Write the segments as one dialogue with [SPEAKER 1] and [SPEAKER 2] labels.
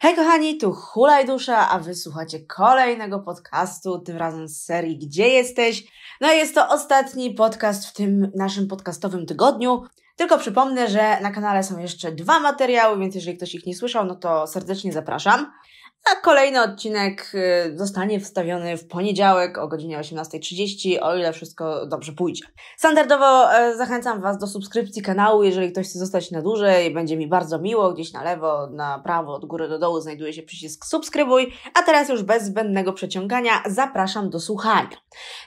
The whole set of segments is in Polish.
[SPEAKER 1] Hej kochani, tu Hulaj a wysłuchacie kolejnego podcastu, tym razem z serii Gdzie jesteś? No jest to ostatni podcast w tym naszym podcastowym tygodniu. Tylko przypomnę, że na kanale są jeszcze dwa materiały, więc jeżeli ktoś ich nie słyszał, no to serdecznie zapraszam. A kolejny odcinek y, zostanie wstawiony w poniedziałek o godzinie 18.30, o ile wszystko dobrze pójdzie. Standardowo e, zachęcam Was do subskrypcji kanału, jeżeli ktoś chce zostać na dłużej, będzie mi bardzo miło. Gdzieś na lewo, na prawo, od góry do dołu znajduje się przycisk subskrybuj, a teraz już bez zbędnego przeciągania zapraszam do słuchania.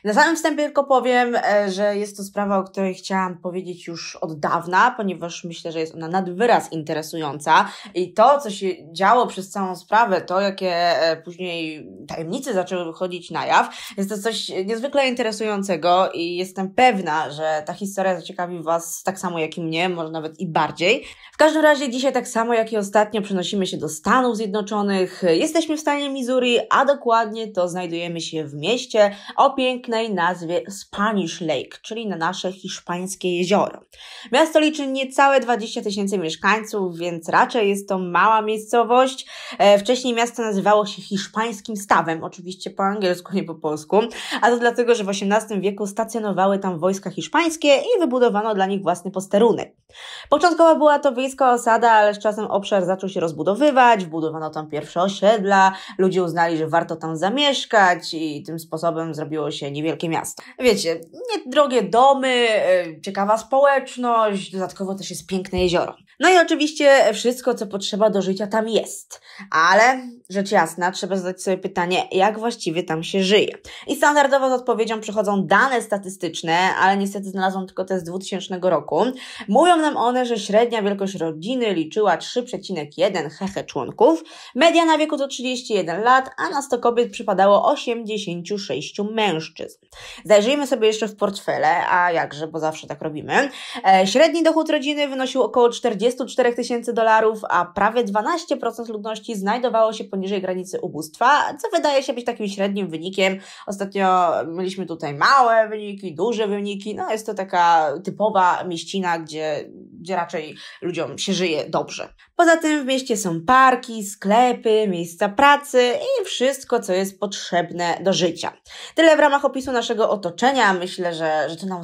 [SPEAKER 1] Na samym wstępie tylko powiem, e, że jest to sprawa, o której chciałam powiedzieć już od dawna, ponieważ myślę, że jest ona nad wyraz interesująca i to, co się działo przez całą sprawę, to jakie e, później tajemnice zaczęły wychodzić na jaw. Jest to coś niezwykle interesującego i jestem pewna, że ta historia zaciekawi Was tak samo jak i mnie, może nawet i bardziej. W każdym razie dzisiaj tak samo jak i ostatnio przenosimy się do Stanów Zjednoczonych. Jesteśmy w stanie Missouri, a dokładnie to znajdujemy się w mieście o pięknej nazwie Spanish Lake, czyli na nasze hiszpańskie jezioro. Miasto liczy niecałe 20 tysięcy mieszkańców, więc raczej jest to mała miejscowość. E, wcześniej miasto miasto nazywało się hiszpańskim stawem, oczywiście po angielsku, nie po polsku, a to dlatego, że w XVIII wieku stacjonowały tam wojska hiszpańskie i wybudowano dla nich własny posterunek. Początkowo była to wiejska osada, ale z czasem obszar zaczął się rozbudowywać, wbudowano tam pierwsze osiedla, ludzie uznali, że warto tam zamieszkać i tym sposobem zrobiło się niewielkie miasto. Wiecie, niedrogie domy, y, ciekawa społeczność, dodatkowo też jest piękne jezioro. No i oczywiście wszystko, co potrzeba do życia tam jest. Ale rzecz jasna, trzeba zadać sobie pytanie, jak właściwie tam się żyje. I standardowo z odpowiedzią przychodzą dane statystyczne, ale niestety znalazłam tylko te z 2000 roku. Mówią nam one, że średnia wielkość rodziny liczyła 3,1 hehe członków, Media na wieku to 31 lat, a na 100 kobiet przypadało 86 mężczyzn. Zajrzyjmy sobie jeszcze w portfele, a jakże, bo zawsze tak robimy. E, średni dochód rodziny wynosił około 40 34 tysięcy dolarów, a prawie 12% ludności znajdowało się poniżej granicy ubóstwa, co wydaje się być takim średnim wynikiem. Ostatnio mieliśmy tutaj małe wyniki, duże wyniki, no jest to taka typowa mieścina, gdzie, gdzie raczej ludziom się żyje dobrze. Poza tym w mieście są parki, sklepy, miejsca pracy i wszystko, co jest potrzebne do życia. Tyle w ramach opisu naszego otoczenia. Myślę, że, że to nam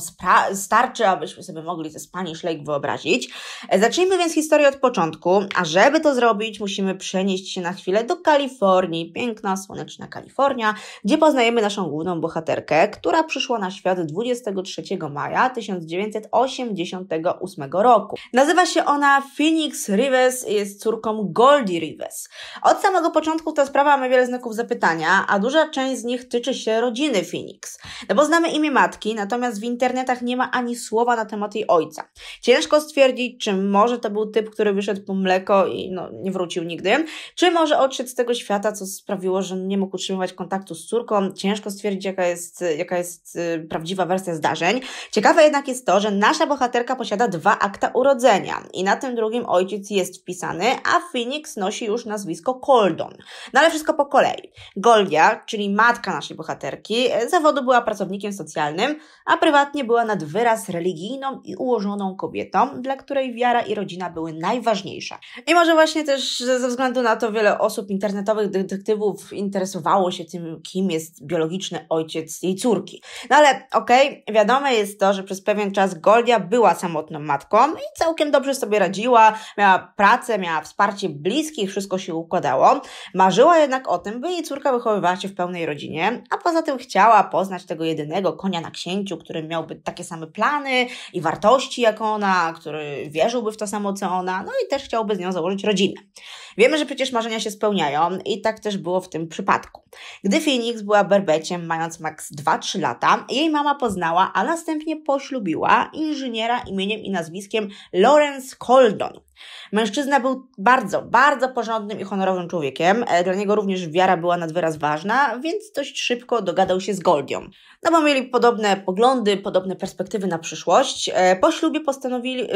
[SPEAKER 1] starczy, abyśmy sobie mogli ze Spanish Lake wyobrazić. E, zacznijmy Zacznijmy więc historię od początku, a żeby to zrobić, musimy przenieść się na chwilę do Kalifornii, piękna, słoneczna Kalifornia, gdzie poznajemy naszą główną bohaterkę, która przyszła na świat 23 maja 1988 roku. Nazywa się ona Phoenix Rives i jest córką Goldie Rives. Od samego początku ta sprawa ma wiele znaków zapytania, a duża część z nich tyczy się rodziny Phoenix. No bo znamy imię matki, natomiast w internetach nie ma ani słowa na temat jej ojca. Ciężko stwierdzić, czy może to był typ, który wyszedł po mleko i no, nie wrócił nigdy. Czy może odszedł z tego świata, co sprawiło, że nie mógł utrzymywać kontaktu z córką. Ciężko stwierdzić, jaka jest, jaka jest y, prawdziwa wersja zdarzeń. Ciekawe jednak jest to, że nasza bohaterka posiada dwa akta urodzenia i na tym drugim ojciec jest wpisany, a Phoenix nosi już nazwisko Coldon. No ale wszystko po kolei. Goldia, czyli matka naszej bohaterki, e, zawodu była pracownikiem socjalnym, a prywatnie była nad wyraz religijną i ułożoną kobietą, dla której wiara i rodzina rodzina były najważniejsze. I może właśnie też ze względu na to wiele osób internetowych detektywów interesowało się tym, kim jest biologiczny ojciec jej córki. No ale okej, okay, wiadome jest to, że przez pewien czas Goldia była samotną matką i całkiem dobrze sobie radziła, miała pracę, miała wsparcie bliskich, wszystko się układało. Marzyła jednak o tym, by jej córka wychowywała się w pełnej rodzinie, a poza tym chciała poznać tego jedynego konia na księciu, który miałby takie same plany i wartości jak ona, który wierzyłby w to samo samo co ona, no i też chciałby z nią założyć rodzinę. Wiemy, że przecież marzenia się spełniają i tak też było w tym przypadku. Gdy Phoenix była berbeciem, mając maks 2-3 lata, jej mama poznała, a następnie poślubiła inżyniera imieniem i nazwiskiem Lawrence Coldon, Mężczyzna był bardzo, bardzo porządnym i honorowym człowiekiem. E, dla niego również wiara była nad wyraz ważna, więc dość szybko dogadał się z Goldią. No bo mieli podobne poglądy, podobne perspektywy na przyszłość. E, po ślubie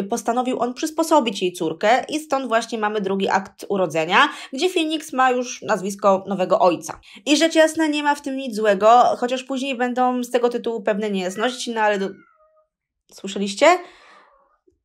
[SPEAKER 1] postanowił on przysposobić jej córkę i stąd właśnie mamy drugi akt urodzenia, gdzie Phoenix ma już nazwisko nowego ojca. I rzecz jasna nie ma w tym nic złego, chociaż później będą z tego tytułu pewne niejasności, no ale do... słyszeliście?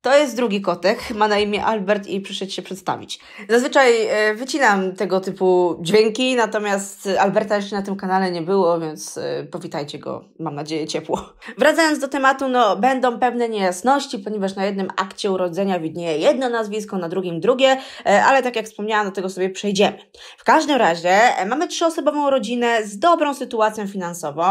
[SPEAKER 1] To jest drugi kotek, ma na imię Albert i przyszedł się przedstawić. Zazwyczaj e, wycinam tego typu dźwięki, natomiast Alberta jeszcze na tym kanale nie było, więc e, powitajcie go, mam nadzieję, ciepło. Wracając do tematu, no będą pewne niejasności, ponieważ na jednym akcie urodzenia widnieje jedno nazwisko, na drugim drugie, e, ale tak jak wspomniałam, do tego sobie przejdziemy. W każdym razie mamy trzyosobową rodzinę z dobrą sytuacją finansową.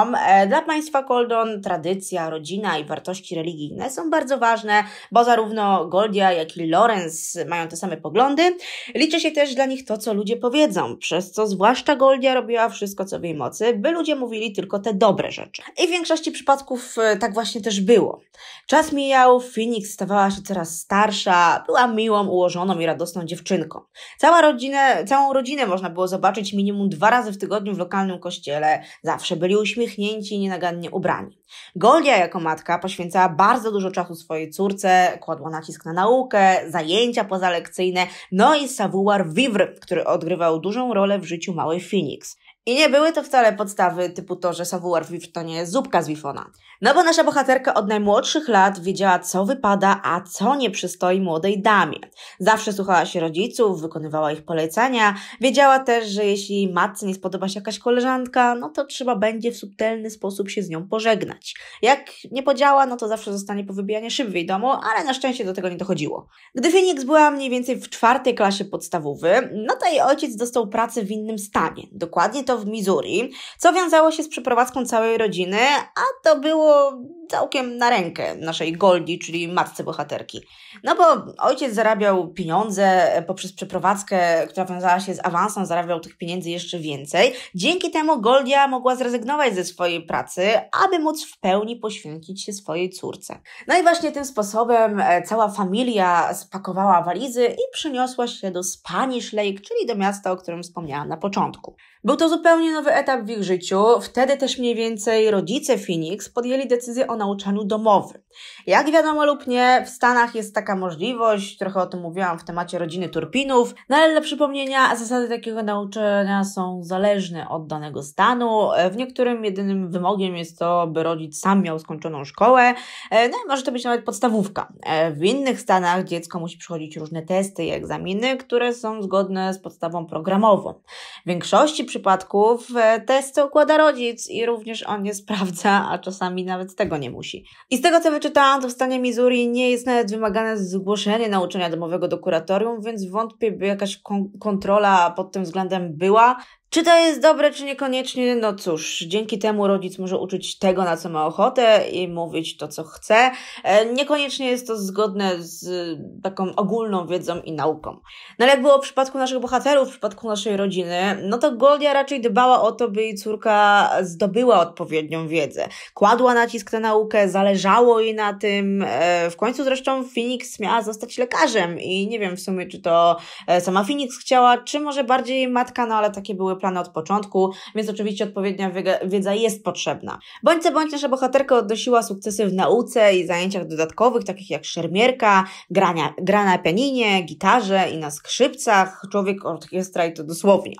[SPEAKER 1] Dla państwa Koldon tradycja, rodzina i wartości religijne są bardzo ważne, bo zarówno zarówno Goldia, jak i Lorenz mają te same poglądy. Liczy się też dla nich to, co ludzie powiedzą, przez co zwłaszcza Goldia robiła wszystko, co w jej mocy, by ludzie mówili tylko te dobre rzeczy. I w większości przypadków e, tak właśnie też było. Czas mijał, Phoenix stawała się coraz starsza, była miłą, ułożoną i radosną dziewczynką. Cała rodzinę, całą rodzinę można było zobaczyć minimum dwa razy w tygodniu w lokalnym kościele. Zawsze byli uśmiechnięci i nienagannie ubrani. Goldia jako matka poświęcała bardzo dużo czasu swojej córce, kładła nacisk na naukę, zajęcia pozalekcyjne, no i savoir vivre, który odgrywał dużą rolę w życiu małej Phoenix. I nie były to wcale podstawy typu to, że savoir vivre to nie jest zupka z wifona. No bo nasza bohaterka od najmłodszych lat wiedziała, co wypada, a co nie przystoi młodej damie. Zawsze słuchała się rodziców, wykonywała ich polecenia. Wiedziała też, że jeśli matce nie spodoba się jakaś koleżanka, no to trzeba będzie w subtelny sposób się z nią pożegnać. Jak nie podziała, no to zawsze zostanie po wybijanie szyb domu, ale na szczęście do tego nie dochodziło. Gdy Phoenix była mniej więcej w czwartej klasie podstawowy, no to jej ojciec dostał pracę w innym stanie. Dokładnie to w Missouri, co wiązało się z przeprowadzką całej rodziny, a to było było całkiem na rękę naszej Goldi, czyli matce bohaterki. No bo ojciec zarabiał pieniądze e, poprzez przeprowadzkę, która wiązała się z awansem, zarabiał tych pieniędzy jeszcze więcej. Dzięki temu Goldia mogła zrezygnować ze swojej pracy, aby móc w pełni poświęcić się swojej córce. No i właśnie tym sposobem e, cała familia spakowała walizy i przyniosła się do Spanish Lake, czyli do miasta, o którym wspomniałam na początku. Był to zupełnie nowy etap w ich życiu. Wtedy też mniej więcej rodzice Phoenix podjęli decyzję o nauczaniu domowym. Jak wiadomo lub nie, w Stanach jest taka możliwość, trochę o tym mówiłam w temacie rodziny Turpinów, no ale dla przypomnienia zasady takiego nauczania są zależne od danego stanu. W niektórym jedynym wymogiem jest to, by rodzic sam miał skończoną szkołę, e, no i może to być nawet podstawówka. E, w innych Stanach dziecko musi przychodzić różne testy i egzaminy, które są zgodne z podstawą programową. W większości przypadków e, testy układa rodzic i również on je sprawdza, a czasami nawet tego nie musi. I z tego co czytałam, to w stanie Missouri nie jest nawet wymagane zgłoszenie nauczania domowego do kuratorium, więc wątpię, by jakaś kon kontrola pod tym względem była. Czy to jest dobre, czy niekoniecznie? No cóż, dzięki temu rodzic może uczyć tego, na co ma ochotę i mówić to, co chce. E, niekoniecznie jest to zgodne z e, taką ogólną wiedzą i nauką. No ale jak było w przypadku naszych bohaterów, w przypadku naszej rodziny, no to Goldia raczej dbała o to, by jej córka zdobyła odpowiednią wiedzę. Kładła nacisk na naukę, zależało jej na tym. E, w końcu zresztą Phoenix miała zostać lekarzem i nie wiem w sumie, czy to sama Phoenix chciała, czy może bardziej matka, no ale takie były plany od początku, więc oczywiście odpowiednia wiedza jest potrzebna. Bądź co bądź nasza bohaterka odnosiła sukcesy w nauce i zajęciach dodatkowych, takich jak szermierka, grania, gra na pianinie, gitarze i na skrzypcach, człowiek orkiestra i to dosłownie.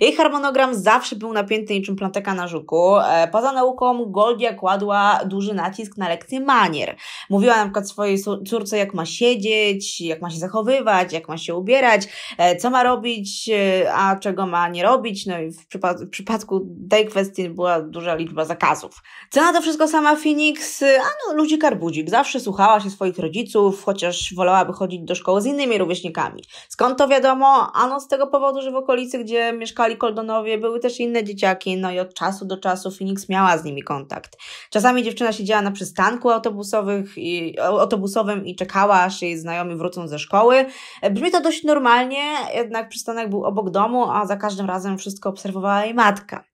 [SPEAKER 1] Jej harmonogram zawsze był napięty niczym planteka na żuku. E, poza nauką Goldia kładła duży nacisk na lekcje manier. Mówiła na przykład swojej córce, jak ma siedzieć, jak ma się zachowywać, jak ma się ubierać, e, co ma robić, e, a czego ma nie robić, no i w, w przypadku tej kwestii była duża liczba zakazów. Co na to wszystko sama Phoenix, a no ludzi karbudzik, zawsze słuchała się swoich rodziców, chociaż wolałaby chodzić do szkoły z innymi rówieśnikami. Skąd to wiadomo? Ano z tego powodu, że w okolicy, gdzie mieszkali Koldonowie, były też inne dzieciaki, no i od czasu do czasu Phoenix miała z nimi kontakt. Czasami dziewczyna siedziała na przystanku autobusowych i, autobusowym i czekała, aż jej znajomi wrócą ze szkoły. Brzmi to dość normalnie, jednak przystanek był obok domu, a za każdym razem wszystko wszystko obserwowała jej matka.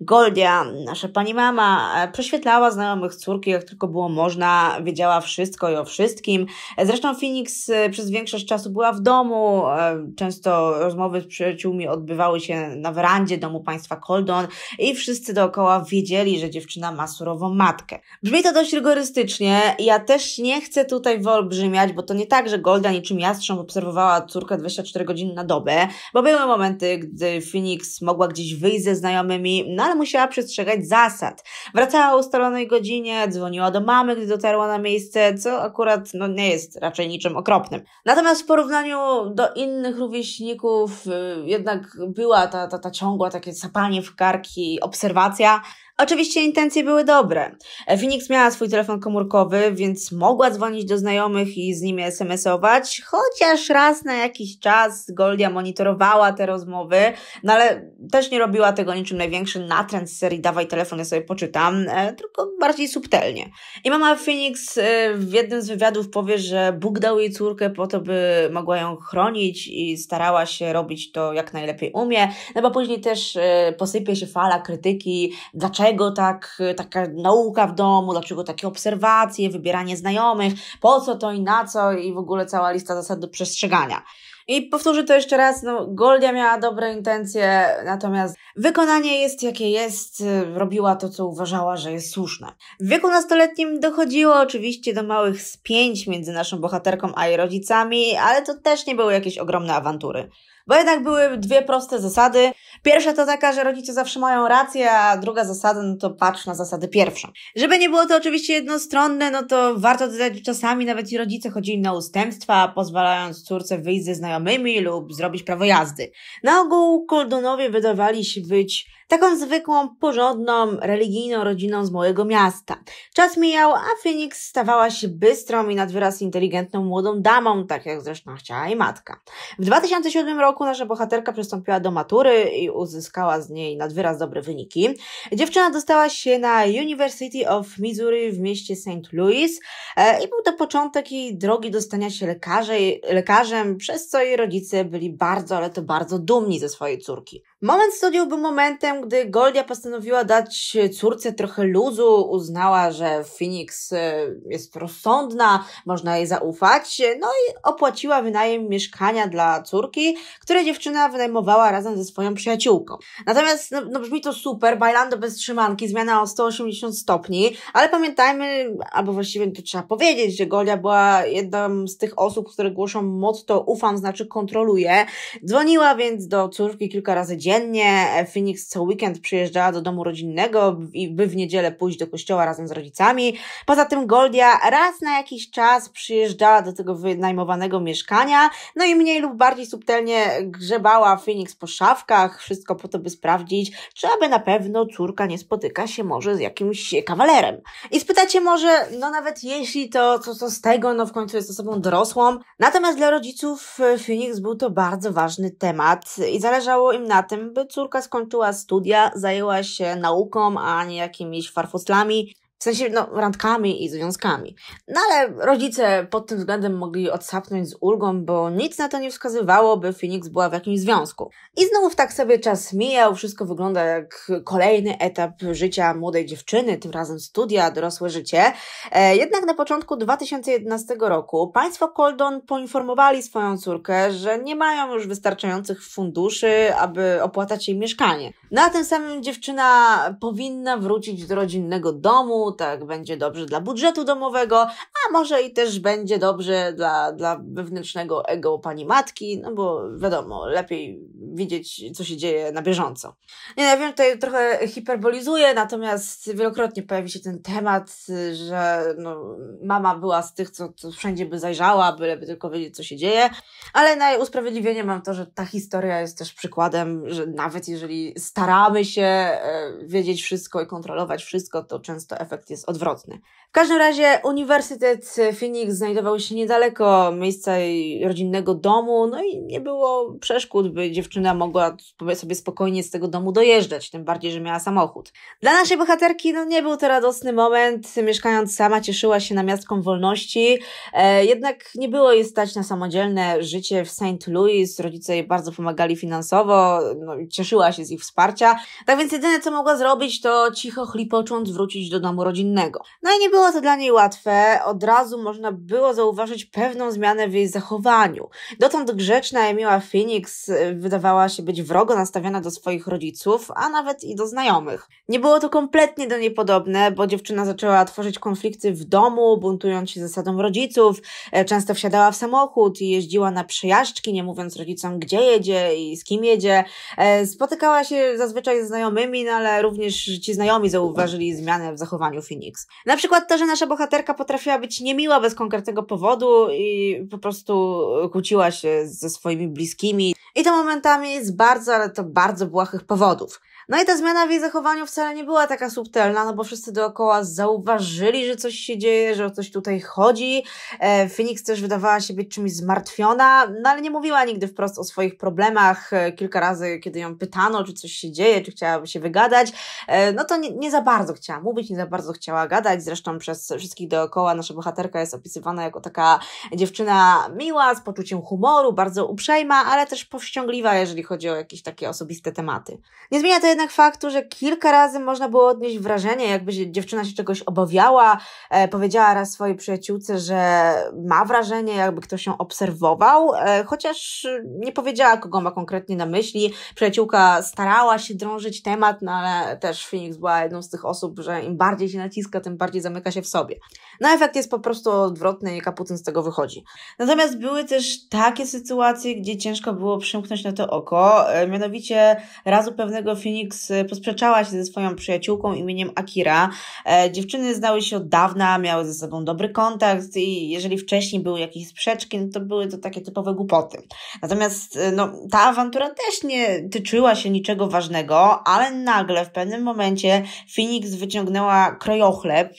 [SPEAKER 1] Goldia, nasza pani mama, e, prześwietlała znajomych córki, jak tylko było można, wiedziała wszystko i o wszystkim. Zresztą Phoenix e, przez większość czasu była w domu, e, często rozmowy z przyjaciółmi odbywały się na werandzie domu państwa Coldon i wszyscy dookoła wiedzieli, że dziewczyna ma surową matkę. Brzmi to dość rygorystycznie, ja też nie chcę tutaj wyolbrzymiać, bo to nie tak, że Golda niczym jastrząb obserwowała córkę 24 godziny na dobę, bo były momenty, gdy Phoenix mogła gdzieś wyjść ze znajomymi, no ale musiała przestrzegać zasad. Wracała o ustalonej godzinie, dzwoniła do mamy, gdy dotarła na miejsce, co akurat no, nie jest raczej niczym okropnym. Natomiast w porównaniu do innych rówieśników y, jednak była ta, ta, ta ciągła takie sapanie w karki, obserwacja, Oczywiście intencje były dobre. Phoenix miała swój telefon komórkowy, więc mogła dzwonić do znajomych i z nimi smsować, chociaż raz na jakiś czas Goldia monitorowała te rozmowy, no ale też nie robiła tego niczym największym natręt z serii dawaj telefon, ja sobie poczytam, e, tylko bardziej subtelnie. I mama Phoenix e, w jednym z wywiadów powie, że Bóg dał jej córkę po to, by mogła ją chronić i starała się robić to jak najlepiej umie, no bo później też e, posypie się fala krytyki, dlaczego dlaczego tak, taka nauka w domu, dlaczego takie obserwacje, wybieranie znajomych, po co to i na co i w ogóle cała lista zasad do przestrzegania. I powtórzę to jeszcze raz, no Goldia miała dobre intencje, natomiast wykonanie jest jakie jest, robiła to, co uważała, że jest słuszne. W wieku nastoletnim dochodziło oczywiście do małych spięć między naszą bohaterką a jej rodzicami, ale to też nie były jakieś ogromne awantury. Bo jednak były dwie proste zasady. Pierwsza to taka, że rodzice zawsze mają rację, a druga zasada, no to patrz na zasadę pierwszą. Żeby nie było to oczywiście jednostronne, no to warto dodać, że czasami nawet i rodzice chodzili na ustępstwa, pozwalając córce wyjść ze znajomymi lub zrobić prawo jazdy. Na ogół koldunowie wydawali się być Taką zwykłą, porządną, religijną rodziną z mojego miasta. Czas mijał, a Phoenix stawała się bystrą i nadwyraz inteligentną młodą damą, tak jak zresztą chciała jej matka. W 2007 roku nasza bohaterka przystąpiła do matury i uzyskała z niej nadwyraz dobre wyniki. Dziewczyna dostała się na University of Missouri w mieście St. Louis e, i był to początek jej drogi do stania się lekarzem, przez co jej rodzice byli bardzo, ale to bardzo dumni ze swojej córki. Moment studiów był momentem, gdy Goldia postanowiła dać córce trochę luzu, uznała, że Phoenix e, jest rozsądna, można jej zaufać, no i opłaciła wynajem mieszkania dla córki, które dziewczyna wynajmowała razem ze swoją przyjaciółką. Natomiast, no, no brzmi to super, bailando bez trzymanki, zmiana o 180 stopni, ale pamiętajmy, albo właściwie to trzeba powiedzieć, że Goldia była jedną z tych osób, które głoszą motto ufam, znaczy kontroluję. Dzwoniła więc do córki kilka razy dziennie, codziennie. E, Phoenix co weekend przyjeżdżała do domu rodzinnego i by w niedzielę pójść do kościoła razem z rodzicami. Poza tym Goldia raz na jakiś czas przyjeżdżała do tego wynajmowanego mieszkania, no i mniej lub bardziej subtelnie grzebała Phoenix po szafkach, wszystko po to, by sprawdzić, czy aby na pewno córka nie spotyka się może z jakimś kawalerem. I spytacie może, no nawet jeśli to co, co z tego, no w końcu jest osobą dorosłą. Natomiast dla rodziców e, Phoenix był to bardzo ważny temat i zależało im na tym, by córka skończyła studia, zajęła się nauką, a nie jakimiś farfuslami. W sensie, no, randkami i związkami. No ale rodzice pod tym względem mogli odsapnąć z ulgą, bo nic na to nie wskazywało, by Phoenix była w jakimś związku. I znowu tak sobie czas mijał, wszystko wygląda jak kolejny etap życia młodej dziewczyny, tym razem studia, dorosłe życie. E, jednak na początku 2011 roku państwo Coldon poinformowali swoją córkę, że nie mają już wystarczających funduszy, aby opłatać jej mieszkanie. No a tym samym dziewczyna powinna wrócić do rodzinnego domu, tak będzie dobrze dla budżetu domowego, a może i też będzie dobrze dla, dla wewnętrznego ego pani matki, no bo wiadomo, lepiej widzieć, co się dzieje na bieżąco. Nie, ja wiem, tutaj trochę hiperbolizuję, natomiast wielokrotnie pojawi się ten temat, że no, mama była z tych, co, co wszędzie by zajrzała, byleby tylko wiedzieć, co się dzieje, ale na usprawiedliwienie mam to, że ta historia jest też przykładem, że nawet jeżeli staramy się e, wiedzieć wszystko i kontrolować wszystko, to często efekt efekt jest odwrotny. W każdym razie Uniwersytet Phoenix znajdował się niedaleko miejsca jej rodzinnego domu, no i nie było przeszkód, by dziewczyna mogła sobie spokojnie z tego domu dojeżdżać, tym bardziej, że miała samochód. Dla naszej bohaterki no, nie był to radosny moment, mieszkając sama cieszyła się namiastką wolności, e, jednak nie było jej stać na samodzielne życie w St. Louis, rodzice jej bardzo pomagali finansowo, no, cieszyła się z ich wsparcia, tak więc jedyne co mogła zrobić to cicho chlipocząc wrócić do domu rodzinnego. No i nie było to dla niej łatwe, od razu można było zauważyć pewną zmianę w jej zachowaniu. Dotąd grzeczna i miła Phoenix y, wydawała się być wrogo nastawiona do swoich rodziców, a nawet i do znajomych. Nie było to kompletnie do niej podobne, bo dziewczyna zaczęła tworzyć konflikty w domu, buntując się zasadą rodziców, e, często wsiadała w samochód i jeździła na przejażdżki, nie mówiąc rodzicom, gdzie jedzie i z kim jedzie. E, spotykała się zazwyczaj ze znajomymi, no ale również ci znajomi zauważyli zmianę w zachowaniu Phoenix. Na przykład to, że nasza bohaterka potrafiła być niemiła bez konkretnego powodu i po prostu kłóciła się ze swoimi bliskimi. I to momentami z bardzo, ale to bardzo błahych powodów. No i ta zmiana w jej zachowaniu wcale nie była taka subtelna, no bo wszyscy dookoła zauważyli, że coś się dzieje, że o coś tutaj chodzi. E, Phoenix też wydawała się być czymś zmartwiona, no ale nie mówiła nigdy wprost o swoich problemach. E, kilka razy, kiedy ją pytano, czy coś się dzieje, czy chciałaby się wygadać, e, no to nie, nie, za bardzo chciała mówić, nie za bardzo chciała gadać. Zresztą przez wszystkich dookoła nasza bohaterka jest opisywana jako taka dziewczyna miła, z poczuciem humoru, bardzo uprzejma, ale też powściągliwa, jeżeli chodzi o jakieś takie osobiste tematy. Nie zmienia to jednak faktu, że kilka razy można było odnieść wrażenie, jakby dziewczyna się czegoś obawiała, e, powiedziała raz swojej przyjaciółce, że ma wrażenie, jakby ktoś ją obserwował, e, chociaż nie powiedziała, kogo ma konkretnie na myśli. Przyjaciółka starała się drążyć temat, no ale też Phoenix była jedną z tych osób, że im bardziej się naciska, tym bardziej zamyka się w sobie. No efekt jest po prostu odwrotny i kaputyn z tego wychodzi. Natomiast były też takie sytuacje, gdzie ciężko było przymknąć na to oko. E, mianowicie razu pewnego Phoenix e, posprzeczała się ze swoją przyjaciółką imieniem Akira. E, dziewczyny znały się od dawna, miały ze sobą dobry kontakt i jeżeli wcześniej były jakieś sprzeczki, no to były to takie typowe głupoty. Natomiast no, ta awantura też nie tyczyła się niczego ważnego, ale nagle w pewnym momencie Phoenix wyciągnęła krojochleb.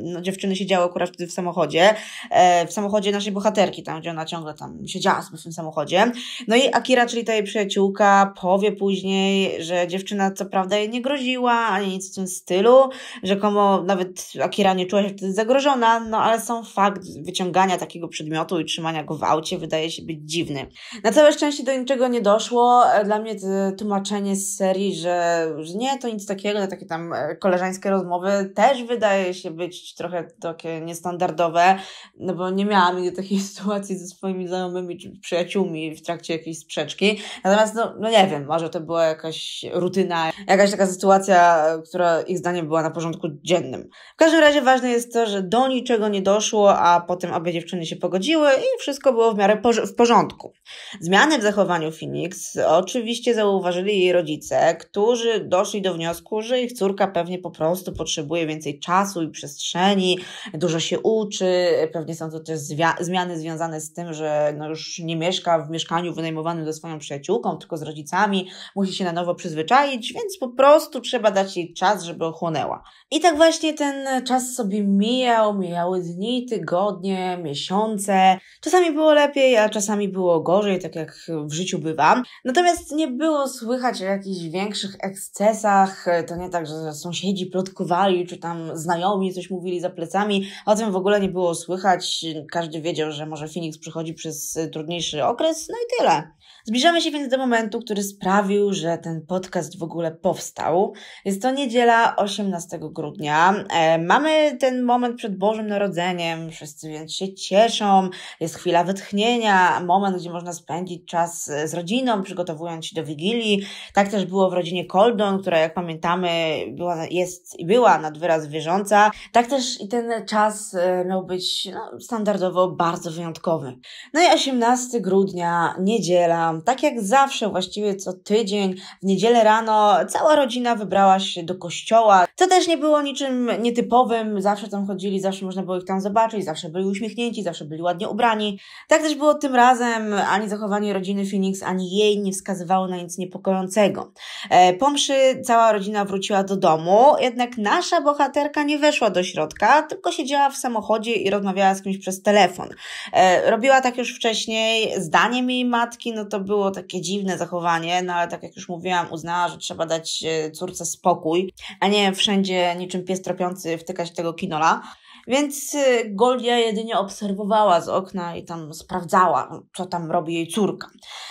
[SPEAKER 1] No, dziewczyny się się działo akurat wtedy w samochodzie, e, w samochodzie naszej bohaterki, tam gdzie ona ciągle tam siedziała sobie w tym samochodzie. No i Akira, czyli ta jej przyjaciółka, powie później, że dziewczyna co prawda jej nie groziła, ani nic w tym stylu, rzekomo nawet Akira nie czuła się wtedy zagrożona, no ale sam fakt wyciągania takiego przedmiotu i trzymania go w aucie wydaje się być dziwny. Na całe szczęście do niczego nie doszło. E, dla mnie tłumaczenie z serii, że, że nie, to nic takiego, to takie tam e, koleżeńskie rozmowy też wydaje się być trochę do takie niestandardowe, no bo nie miałam nigdy takiej sytuacji ze swoimi znajomymi czy przyjaciółmi w trakcie jakiejś sprzeczki. Natomiast, no, no nie wiem, może to była jakaś rutyna, jakaś taka sytuacja, która ich zdaniem była na porządku dziennym. W każdym razie ważne jest to, że do niczego nie doszło, a potem obie dziewczyny się pogodziły i wszystko było w miarę w porządku. Zmiany w zachowaniu Phoenix oczywiście zauważyli jej rodzice, którzy doszli do wniosku, że ich córka pewnie po prostu potrzebuje więcej czasu i przestrzeni, dużo się uczy, pewnie są to też zmiany związane z tym, że no już nie mieszka w mieszkaniu wynajmowanym ze swoją przyjaciółką, tylko z rodzicami, musi się na nowo przyzwyczaić, więc po prostu trzeba dać jej czas, żeby ochłonęła. I tak właśnie ten czas sobie mijał, mijały dni, tygodnie, miesiące. Czasami było lepiej, a czasami było gorzej, tak jak w życiu bywa. Natomiast nie było słychać o jakichś większych ekscesach, to nie tak, że sąsiedzi plotkowali, czy tam znajomi coś mówili za plecami, o tym w ogóle nie było słychać. Każdy wiedział, że może Phoenix przychodzi przez y, trudniejszy okres, no i tyle. Zbliżamy się więc do momentu, który sprawił, że ten podcast w ogóle powstał. Jest to niedziela 18 grudnia. E, mamy ten moment przed Bożym Narodzeniem, wszyscy więc się cieszą, jest chwila wytchnienia, moment, gdzie można spędzić czas e, z rodziną, przygotowując się do Wigilii. Tak też było w rodzinie Coldon, która jak pamiętamy była, jest i była nad wyraz wierząca. Tak też i ten czas e, miał być no, standardowo bardzo wyjątkowy. No i 18 grudnia, niedziela, tak jak zawsze, właściwie co tydzień, w niedzielę rano cała rodzina wybrała się do kościoła. To też nie było niczym nietypowym. Zawsze tam chodzili, zawsze można było ich tam zobaczyć, zawsze byli uśmiechnięci, zawsze byli ładnie ubrani. Tak też było tym razem. Ani zachowanie rodziny Phoenix, ani jej nie wskazywało na nic niepokojącego. E, po mszy cała rodzina wróciła do domu, jednak nasza bohaterka nie weszła do środka, tylko siedziała w samochodzie i rozmawiała z kimś przez telefon. E, robiła tak już wcześniej. Zdaniem jej matki, no to było takie dziwne zachowanie, no ale tak jak już mówiłam, uznała, że trzeba dać e, córce spokój, a nie wszędzie niczym pies tropiący wtykać tego kinola. Więc y, Goldia jedynie obserwowała z okna i tam sprawdzała, co tam robi jej córka.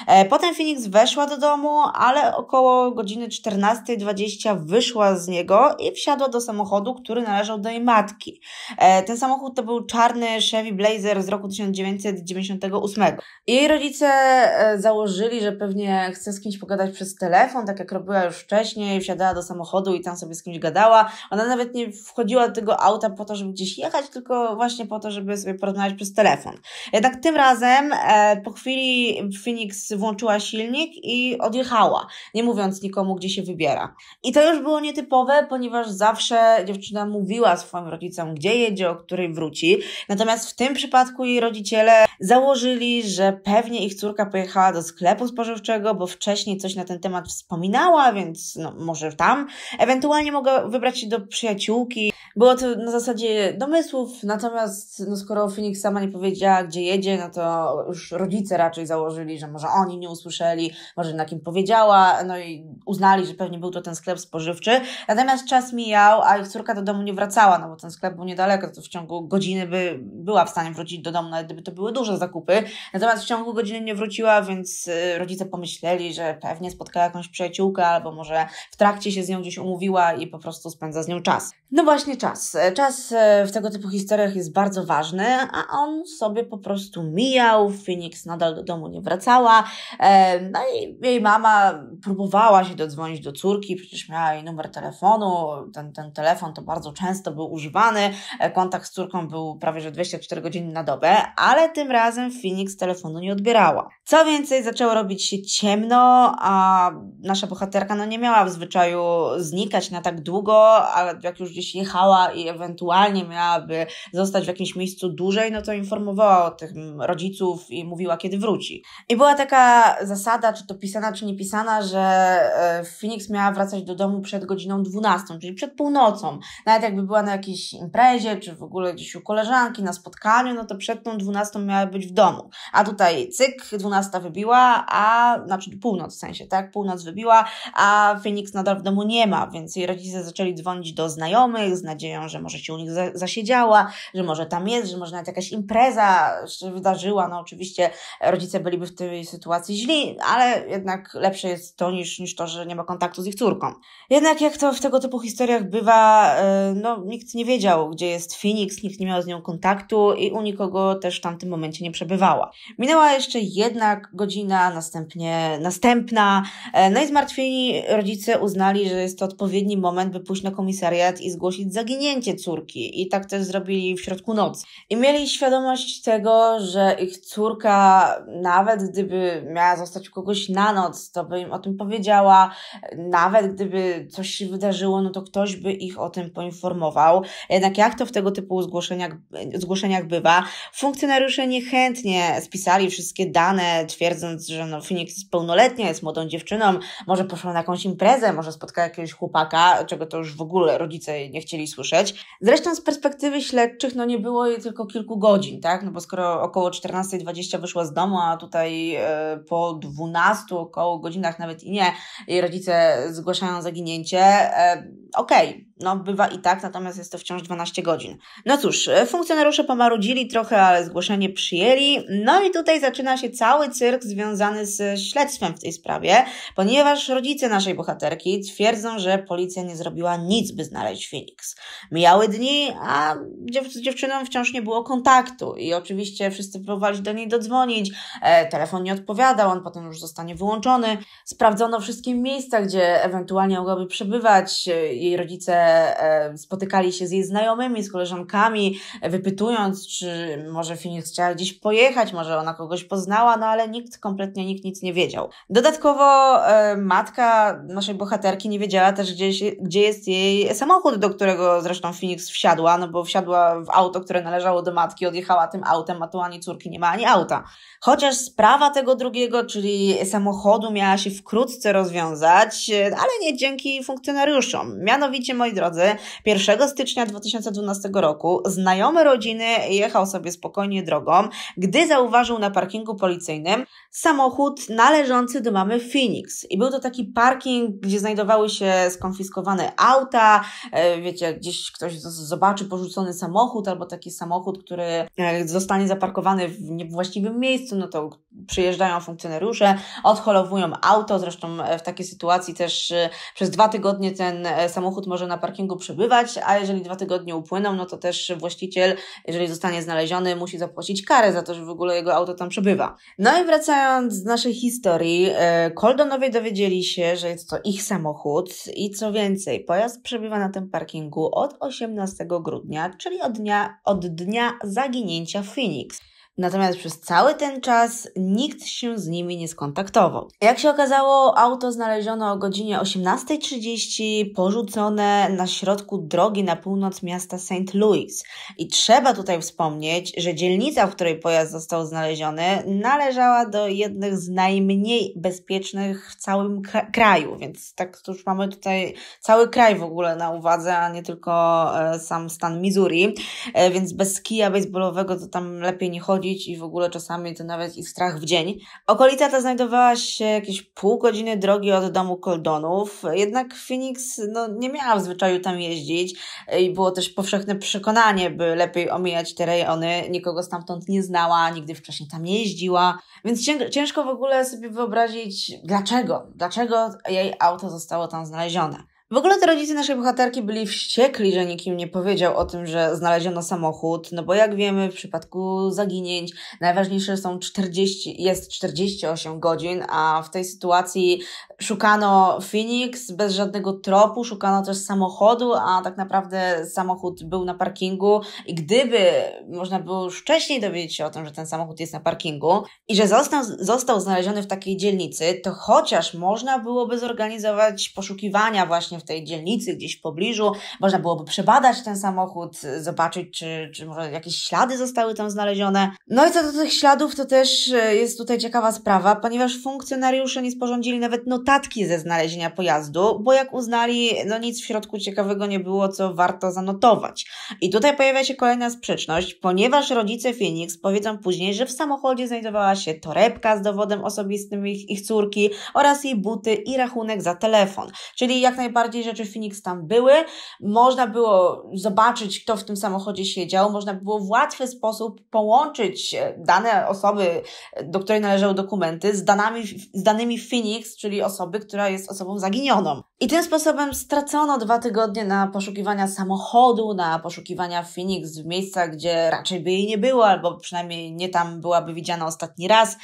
[SPEAKER 1] E, potem Phoenix weszła do domu, ale około godziny 14.20 wyszła z niego i wsiadła do samochodu, który należał do jej matki. E, ten samochód to był czarny Chevy Blazer z roku 1998. Jej rodzice e, założyli, że pewnie chce z kimś pogadać przez telefon, tak jak robiła już wcześniej, wsiadała do samochodu i tam sobie z kimś gadała. Ona nawet nie wchodziła do tego auta po to, żeby gdzieś jechać, tylko właśnie po to, żeby sobie porozmawiać przez telefon. Jednak tym razem e, po chwili Phoenix włączyła silnik i odjechała, nie mówiąc nikomu, gdzie się wybiera. I to już było nietypowe, ponieważ zawsze dziewczyna mówiła swoim rodzicom, gdzie jedzie, o której wróci. Natomiast w tym przypadku jej rodziciele Założyli, że pewnie ich córka pojechała do sklepu spożywczego, bo wcześniej coś na ten temat wspominała, więc no, może tam. Ewentualnie mogła wybrać się do przyjaciółki. Było to na zasadzie domysłów, natomiast no, skoro Phoenix sama nie powiedziała, gdzie jedzie, no to już rodzice raczej założyli, że może oni nie usłyszeli, może na kim powiedziała, no i uznali, że pewnie był to ten sklep spożywczy. Natomiast czas mijał, a ich córka do domu nie wracała, no bo ten sklep był niedaleko, to w ciągu godziny by była w stanie wrócić do domu, nawet gdyby to były duże za zakupy, natomiast w ciągu godziny nie wróciła, więc y, rodzice pomyśleli, że pewnie spotkała jakąś przyjaciółkę albo może w trakcie się z nią gdzieś umówiła i po prostu spędza z nią czas. No właśnie czas. Czas y, w tego typu historiach jest bardzo ważny, a on sobie po prostu mijał, Phoenix nadal do domu nie wracała, e, no i jej mama próbowała się dodzwonić do córki, przecież miała jej numer telefonu, ten, ten telefon to bardzo często był używany, e, kontakt z córką był prawie że 24 godziny na dobę, ale tym razem razem Phoenix telefonu nie odbierała. Co więcej, zaczęło robić się ciemno, a nasza bohaterka no, nie miała w zwyczaju znikać na tak długo, ale jak już gdzieś jechała i ewentualnie miałaby zostać w jakimś miejscu dłużej, no to informowała o tych rodziców i mówiła, kiedy wróci. I była taka zasada, czy to pisana, czy nie pisana, że e, Phoenix miała wracać do domu przed godziną 12, czyli przed północą. Nawet jakby była na jakiejś imprezie, czy w ogóle gdzieś u koleżanki, na spotkaniu, no to przed tą 12 miała być w domu. A tutaj cyk, 12 wybiła, a znaczy północ w sensie, tak? Północ wybiła, a Phoenix nadal w domu nie ma, więc jej rodzice zaczęli dzwonić do znajomych z nadzieją, że może się u nich za zasiedziała, że może tam jest, że może nawet jakaś impreza się wydarzyła. No oczywiście rodzice byliby w tej sytuacji źli, ale jednak lepsze jest to niż, niż to, że nie ma kontaktu z ich córką. Jednak jak to w tego typu historiach bywa, e, no nikt nie wiedział, gdzie jest Phoenix, nikt nie miał z nią kontaktu i u nikogo też w tamtym momencie momencie nie przebywała. Minęła jeszcze jedna godzina, następnie następna. E, no i zmartwieni rodzice uznali, że jest to odpowiedni moment, by pójść na komisariat i zgłosić zaginięcie córki. I tak też zrobili w środku nocy. I mieli świadomość tego, że ich córka, nawet gdyby miała zostać u kogoś na noc, to by im o tym powiedziała. Nawet gdyby coś się wydarzyło, no to ktoś by ich o tym poinformował. Jednak jak to w tego typu zgłoszeniach, zgłoszeniach bywa, funkcjonariusze nie niechętnie spisali wszystkie dane, twierdząc, że no Phoenix jest pełnoletnia, jest młodą dziewczyną, może poszła na jakąś imprezę, może spotkała jakiegoś chłopaka, czego to już w ogóle rodzice nie chcieli słyszeć. Zresztą z perspektywy śledczych no nie było jej tylko kilku godzin, tak? No bo skoro około 14.20 wyszła z domu, a tutaj e, po 12 około godzinach nawet i nie, jej rodzice zgłaszają zaginięcie, e, okej, okay no, bywa i tak, natomiast jest to wciąż 12 godzin. No cóż, e, funkcjonariusze pomarudzili trochę, ale zgłoszenie przyjęli. No i tutaj zaczyna się cały cyrk związany z śledztwem w tej sprawie, ponieważ rodzice naszej bohaterki twierdzą, że policja nie zrobiła nic, by znaleźć Phoenix. Mijały dni, a dziew z dziewczyną wciąż nie było kontaktu i oczywiście wszyscy próbowali do niej dodzwonić. E, telefon nie odpowiadał, on potem już zostanie wyłączony. Sprawdzono wszystkie miejsca, gdzie ewentualnie mogłaby przebywać. E, jej rodzice E, spotykali się z jej znajomymi, z koleżankami, e, wypytując, czy może Phoenix chciała gdzieś pojechać, może ona kogoś poznała, no ale nikt, kompletnie nikt nic nie wiedział. Dodatkowo e, matka naszej bohaterki nie wiedziała też, gdzie, gdzie jest jej samochód, do którego zresztą Phoenix wsiadła, no bo wsiadła w auto, które należało do matki, odjechała tym autem, a tu ani córki nie ma, ani auta. Chociaż sprawa tego drugiego, czyli samochodu miała się wkrótce rozwiązać, ale nie dzięki funkcjonariuszom. Mianowicie, moi drodzy, drodzy, 1 stycznia 2012 roku znajomy rodziny jechał sobie spokojnie drogą, gdy zauważył na parkingu policyjnym samochód należący do mamy Phoenix. I był to taki parking, gdzie znajdowały się skonfiskowane auta, e, wiecie, gdzieś ktoś zobaczy porzucony samochód albo taki samochód, który e, zostanie zaparkowany w niewłaściwym miejscu, no to przyjeżdżają funkcjonariusze, odholowują auto, zresztą e, w takiej sytuacji też przez dwa tygodnie ten samochód może na parkingu przebywać, a jeżeli dwa tygodnie upłyną, no to też właściciel, jeżeli zostanie znaleziony, musi zapłacić karę za to, że w ogóle jego auto tam przebywa. No i wracając z naszej historii, e, Koldonowie dowiedzieli się, że jest to ich samochód i co więcej, pojazd przebywa na tym parkingu od 18 grudnia, czyli od dnia, od dnia zaginięcia Phoenix. Natomiast przez cały ten czas nikt się z nimi nie skontaktował. Jak się okazało, auto znaleziono o godzinie 18.30 porzucone na środku drogi na północ miasta St. Louis. I trzeba tutaj wspomnieć, że dzielnica, w której pojazd został znaleziony, należała do jednych z najmniej bezpiecznych w całym kraju, więc tak już mamy tutaj cały kraj w ogóle na uwadze, a nie tylko e, sam stan Missouri, e, więc bez kija baseballowego to tam lepiej nie chodzi chodzić i w ogóle czasami to nawet i strach w dzień. Okolica ta znajdowała się jakieś pół godziny drogi od domu Koldonów, jednak Phoenix no, nie miała w zwyczaju tam jeździć e, i było też powszechne przekonanie, by lepiej omijać te rejony. Nikogo stamtąd nie znała, nigdy wcześniej tam nie jeździła, więc ciężko w ogóle sobie wyobrazić, dlaczego, dlaczego jej auto zostało tam znalezione. W ogóle te rodzice naszej bohaterki byli wściekli, że nikim nie powiedział o tym, że znaleziono samochód, no bo jak wiemy, w przypadku zaginięć najważniejsze są 40, jest 48 godzin, a w tej sytuacji Szukano Phoenix bez żadnego tropu, szukano też samochodu, a tak naprawdę samochód był na parkingu. I gdyby można było już wcześniej dowiedzieć się o tym, że ten samochód jest na parkingu i że został, został znaleziony w takiej dzielnicy, to chociaż można byłoby zorganizować poszukiwania właśnie w tej dzielnicy, gdzieś w pobliżu, można byłoby przebadać ten samochód, zobaczyć, czy, czy może jakieś ślady zostały tam znalezione. No i co do tych śladów, to też e, jest tutaj ciekawa sprawa, ponieważ funkcjonariusze nie sporządzili nawet notacji, notatki ze znalezienia pojazdu, bo jak uznali, no nic w środku ciekawego nie było, co warto zanotować. I tutaj pojawia się kolejna sprzeczność, ponieważ rodzice Phoenix powiedzą później, że w samochodzie znajdowała się torebka z dowodem osobistym ich, ich córki oraz jej buty i rachunek za telefon. Czyli jak najbardziej rzeczy Phoenix tam były, można było zobaczyć, kto w tym samochodzie siedział, można było w łatwy sposób połączyć e, dane osoby, do której należały dokumenty, z, danymi z danymi Phoenix, czyli osoby, osoby, która jest osobą zaginioną. I tym sposobem stracono dwa tygodnie na poszukiwania samochodu, na poszukiwania Phoenix w miejscach, gdzie raczej by jej nie było, albo przynajmniej nie tam byłaby widziana ostatni raz.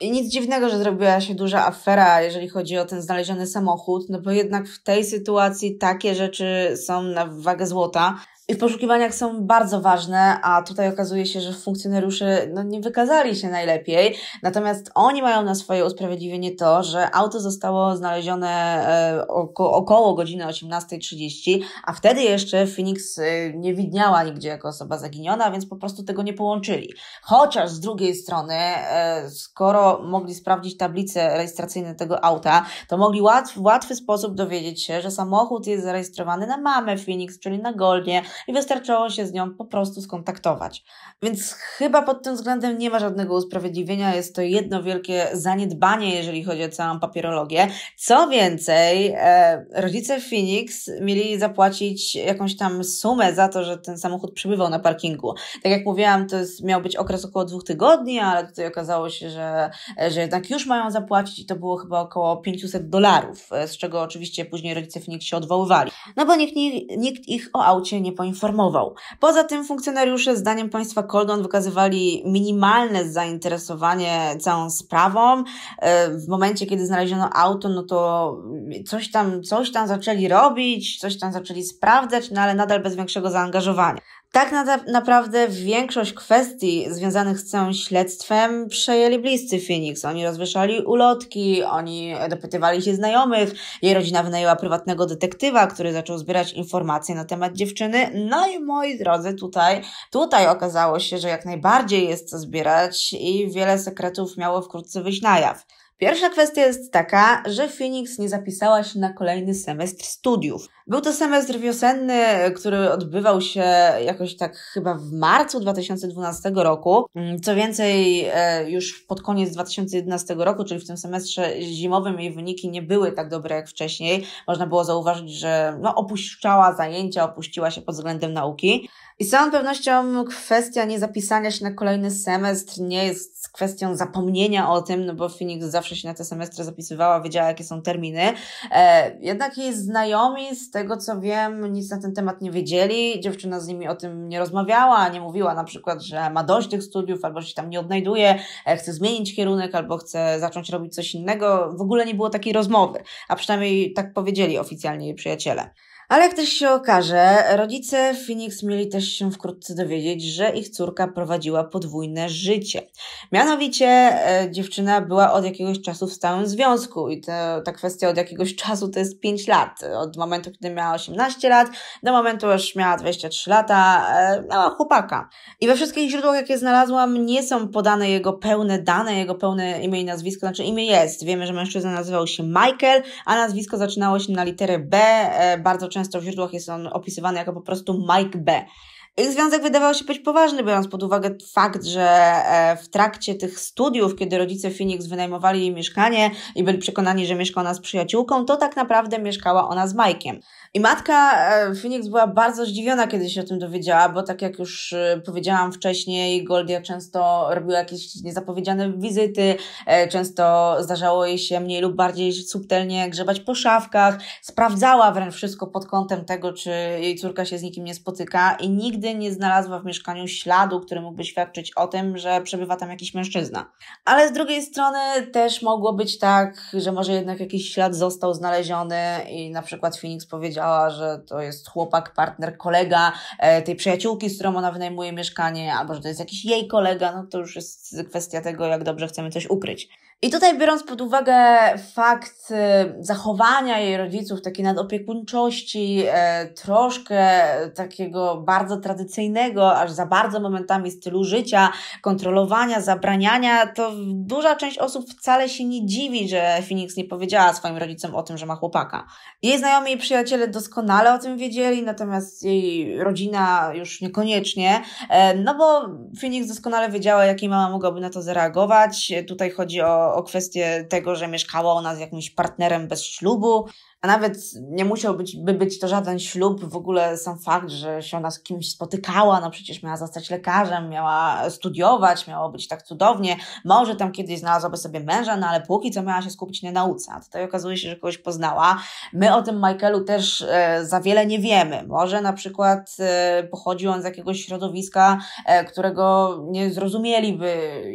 [SPEAKER 1] I nic dziwnego, że zrobiła się duża afera, jeżeli chodzi o ten znaleziony samochód, no bo jednak w tej sytuacji takie rzeczy są na wagę złota. I w poszukiwaniach są bardzo ważne, a tutaj okazuje się, że funkcjonariusze no, nie wykazali się najlepiej. Natomiast oni mają na swoje usprawiedliwienie to, że auto zostało znalezione e, oko, około godziny 18.30, a wtedy jeszcze Phoenix e, nie widniała nigdzie jako osoba zaginiona, więc po prostu tego nie połączyli. Chociaż z drugiej strony, e, skoro mogli sprawdzić tablice rejestracyjne tego auta, to mogli łatw, w łatwy sposób dowiedzieć się, że samochód jest zarejestrowany na mamę Phoenix, czyli na Goldie i wystarczało się z nią po prostu skontaktować. Więc chyba pod tym względem nie ma żadnego usprawiedliwienia, jest to jedno wielkie zaniedbanie, jeżeli chodzi o całą papierologię. Co więcej, e, rodzice Phoenix mieli zapłacić jakąś tam sumę za to, że ten samochód przybywał na parkingu. Tak jak mówiłam, to jest, miał być okres około dwóch tygodni, ale tutaj okazało się, że, że jednak już mają zapłacić i to było chyba około 500 dolarów, z czego oczywiście później rodzice Phoenix się odwoływali. No bo nikt, nikt ich o aucie nie poinformował poinformował. Poza tym funkcjonariusze, zdaniem państwa Colgon, wykazywali minimalne zainteresowanie całą sprawą. E, w momencie, kiedy znaleziono auto, no to coś tam, coś tam zaczęli robić, coś tam zaczęli sprawdzać, no ale nadal bez większego zaangażowania. Tak na, naprawdę większość kwestii związanych z całym śledztwem przejęli bliscy Phoenix. Oni rozwieszali ulotki, oni dopytywali się znajomych, jej rodzina wynajęła prywatnego detektywa, który zaczął zbierać informacje na temat dziewczyny. No i moi drodzy, tutaj, tutaj okazało się, że jak najbardziej jest co zbierać i wiele sekretów miało wkrótce wyjść na jaw. Pierwsza kwestia jest taka, że Phoenix nie zapisała się na kolejny semestr studiów. Był to semestr wiosenny, który odbywał się jakoś tak chyba w marcu 2012 roku. Mm, co więcej, e, już pod koniec 2011 roku, czyli w tym semestrze zimowym, jej wyniki nie były tak dobre jak wcześniej. Można było zauważyć, że no, opuszczała zajęcia, opuściła się pod względem nauki. I z całą pewnością kwestia niezapisania się na kolejny semestr nie jest kwestią zapomnienia o tym, no bo Phoenix zawsze się na te semestry zapisywała, wiedziała jakie są terminy. E, jednak jej znajomi, z tego co wiem, nic na ten temat nie wiedzieli. Dziewczyna z nimi o tym nie rozmawiała, nie mówiła na przykład, że ma dość tych studiów, albo się tam nie odnajduje, e, chce zmienić kierunek, albo chce zacząć robić coś innego. W ogóle nie było takiej rozmowy, a przynajmniej tak powiedzieli oficjalnie jej przyjaciele. Ale jak też się okaże, rodzice Phoenix mieli też się wkrótce dowiedzieć, że ich córka prowadziła podwójne życie. Mianowicie e, dziewczyna była od jakiegoś czasu w stałym związku i te, ta kwestia od jakiegoś czasu to jest 5 lat. Od momentu, kiedy miała 18 lat do momentu, już miała 23 lata, e, miała no, chłopaka. I we wszystkich źródłach, jakie znalazłam, nie są podane jego pełne dane, jego pełne imię i nazwisko, znaczy imię jest. Wiemy, że mężczyzna nazywał się Michael, a nazwisko zaczynało się na literę B, e, bardzo często w źródłach jest on opisywany jako po prostu Mike B. Ich związek wydawał się być poważny, biorąc pod uwagę fakt, że e, w trakcie tych studiów, kiedy rodzice Phoenix wynajmowali jej mieszkanie i byli przekonani, że mieszka ona z przyjaciółką, to tak naprawdę mieszkała ona z Mike'iem. I matka e, Phoenix była bardzo zdziwiona, kiedy się o tym dowiedziała, bo tak jak już e, powiedziałam wcześniej, Goldia często robiła jakieś niezapowiedziane wizyty, e, często zdarzało jej się mniej lub bardziej subtelnie grzebać po szafkach, sprawdzała wręcz wszystko pod kątem tego, czy jej córka się z nikim nie spotyka i nigdy nie znalazła w mieszkaniu śladu, który mógłby świadczyć o tym, że przebywa tam jakiś mężczyzna. Ale z drugiej strony też mogło być tak, że może jednak jakiś ślad został znaleziony i na przykład Phoenix powiedział, wiedziała, że to jest chłopak, partner, kolega e, tej przyjaciółki, z którą ona wynajmuje mieszkanie, albo że to jest jakiś jej kolega, no to już jest kwestia tego, jak dobrze chcemy coś ukryć. I tutaj biorąc pod uwagę fakt y, zachowania jej rodziców, takiej nadopiekuńczości, e, troszkę takiego bardzo tradycyjnego, aż za bardzo momentami stylu życia, kontrolowania, zabraniania, to duża część osób wcale się nie dziwi, że Phoenix nie powiedziała swoim rodzicom o tym, że ma chłopaka. Jej znajomi i przyjaciele doskonale o tym wiedzieli, natomiast jej rodzina już niekoniecznie, e, no bo Phoenix doskonale wiedziała, jak jej mama mogłaby na to zareagować. Tutaj chodzi o o, kwestię tego, że mieszkała ona z jakimś partnerem bez ślubu, a nawet nie musiał być, by być to żaden ślub, w ogóle sam fakt, że się ona z kimś spotykała, no przecież miała zostać lekarzem, miała studiować, miało być tak cudownie, może tam kiedyś znalazłaby sobie męża, no ale póki co miała się skupić na nauce, a tutaj okazuje się, że kogoś poznała. My o tym Michaelu też e, za wiele nie wiemy, może na przykład e, pochodził on z jakiegoś środowiska, e, którego nie zrozumieliby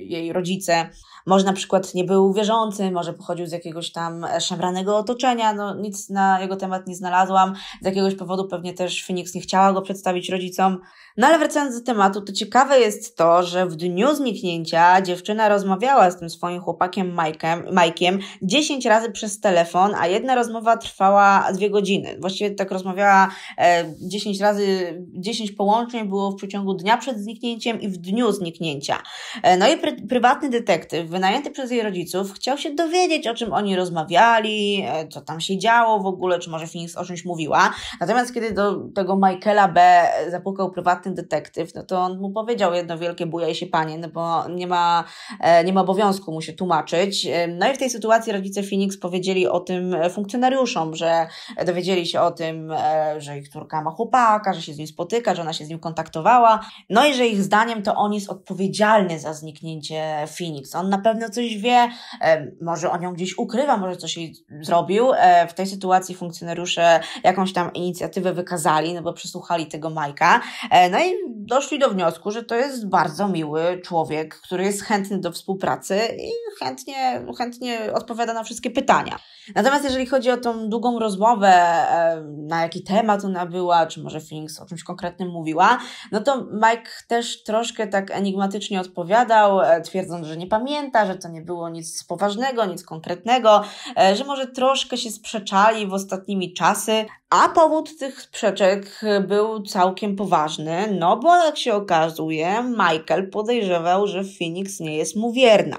[SPEAKER 1] jej rodzice, może na przykład nie był wierzący, może pochodził z jakiegoś tam e, szemranego otoczenia, no nic na jego temat nie znalazłam. Z jakiegoś powodu pewnie też Phoenix nie chciała go przedstawić rodzicom. No ale wracając do tematu, to ciekawe jest to, że w dniu zniknięcia dziewczyna rozmawiała z tym swoim chłopakiem Mike'em 10 razy przez telefon, a jedna rozmowa trwała dwie godziny. Właściwie tak rozmawiała 10 e, razy, 10 połączeń było w przeciągu dnia przed zniknięciem i w dniu zniknięcia. E, no i prywatny detektyw wynajęty przez jej rodziców, chciał się dowiedzieć, o czym oni rozmawiali, e, co tam się działo w ogóle, czy może Phoenix o czymś mówiła. Natomiast kiedy do tego Michaela B. zapukał prywatny detektyw, no to on mu powiedział jedno wielkie bujaj się panie, no bo nie ma, e, nie ma obowiązku mu się tłumaczyć. E, no i w tej sytuacji rodzice Phoenix powiedzieli o tym funkcjonariuszom, że dowiedzieli się o tym, że ich córka ma chłopaka, że się z nim spotyka, że ona się z nim kontaktowała, no i że ich zdaniem to on jest odpowiedzialny za zniknięcie Phoenix. On na pewno coś wie, może o nią gdzieś ukrywa, może coś jej zrobił. E, w tej sytuacji funkcjonariusze jakąś tam inicjatywę wykazali, no bo przesłuchali tego Majka, e, no i doszli do wniosku, że to jest bardzo miły człowiek, który jest chętny do współpracy i chętnie, chętnie odpowiada na wszystkie pytania. Natomiast jeżeli chodzi o tą długą rozmowę, e, na jaki temat ona była, czy może Phoenix o czymś konkretnym mówiła, no to Mike też troszkę tak enigmatycznie odpowiadał, twierdząc, że nie pamięta, że to nie było nic poważnego, nic konkretnego, e, że może troszkę się sprzeczali w ostatnimi czasy, a powód tych sprzeczek e, był całkiem poważny, no bo jak się okazuje, Michael podejrzewał, że Phoenix nie jest mu wierna.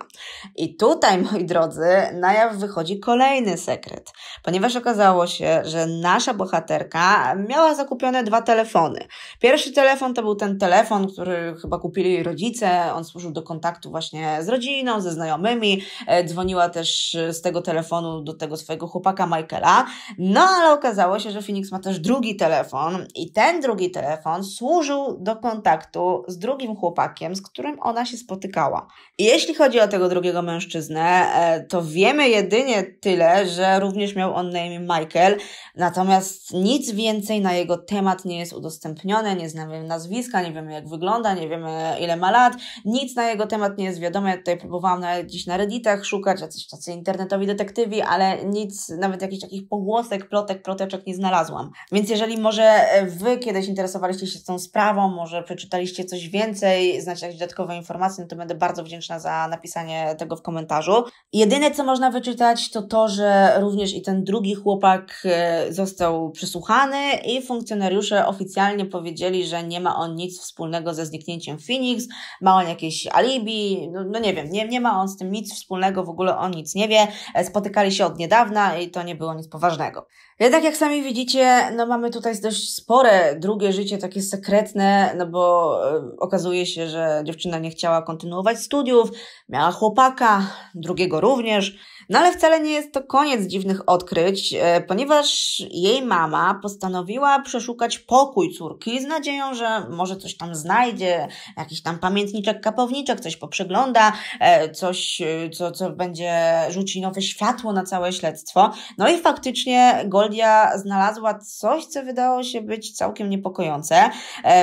[SPEAKER 1] I tutaj, moi drodzy, na jaw wychodzi kolejny sekret, ponieważ okazało się, że nasza bohaterka miała zakupione dwa telefony. Pierwszy telefon to był ten telefon, który chyba kupili jej rodzice, on służył do kontaktu właśnie z rodziną, ze znajomymi, e, dzwoniła też e, z tego telefonu do tego swojego chłopaka Michaela, no ale okazało się, że Phoenix ma też drugi telefon i ten drugi telefon służył do kontaktu z drugim chłopakiem, z którym ona się spotykała. jeśli chodzi o tego drugiego mężczyznę, e, to wiemy jedynie tyle, że również miał on na imię Michael, natomiast nic więcej na jego temat nie jest udostępnione, nie znamy nazwiska, nie wiemy jak wygląda, nie wiemy ile ma lat, nic na jego temat nie jest wiadome, ja tutaj próbowałam zaczęłam na, gdzieś na redditach szukać, jacyś tacy internetowi detektywi, ale nic, nawet jakichś takich pogłosek, plotek, proteczek nie znalazłam. Więc jeżeli może e, Wy kiedyś interesowaliście się tą sprawą, może przeczytaliście coś więcej, znacie jakieś dodatkowe informacje, no to będę bardzo wdzięczna za napisanie tego w komentarzu. Jedyne, co można wyczytać, to to, że również i ten drugi chłopak e, został przesłuchany i funkcjonariusze oficjalnie powiedzieli, że nie ma on nic wspólnego ze zniknięciem Phoenix, ma on jakieś alibi, no, no nie wiem, nie, nie ma on z tym nic wspólnego, w ogóle on nic nie wie, e, spotykali się od niedawna i to nie było nic poważnego. Jednak jak sami widzicie, no mamy tutaj dość spore drugie życie, takie sekretne, no bo e, okazuje się, że dziewczyna nie chciała kontynuować studiów, miała chłopaka, drugiego również, no ale wcale nie jest to koniec dziwnych odkryć, e, ponieważ jej mama postanowiła przeszukać pokój córki z nadzieją, że może coś tam znajdzie, jakiś tam pamiętniczek, kapowniczek, coś poprzegląda, e, coś, e, co, co będzie rzucić nowe światło na całe śledztwo. No i faktycznie Goldia znalazła coś, co wydało się być całkiem niepokojące,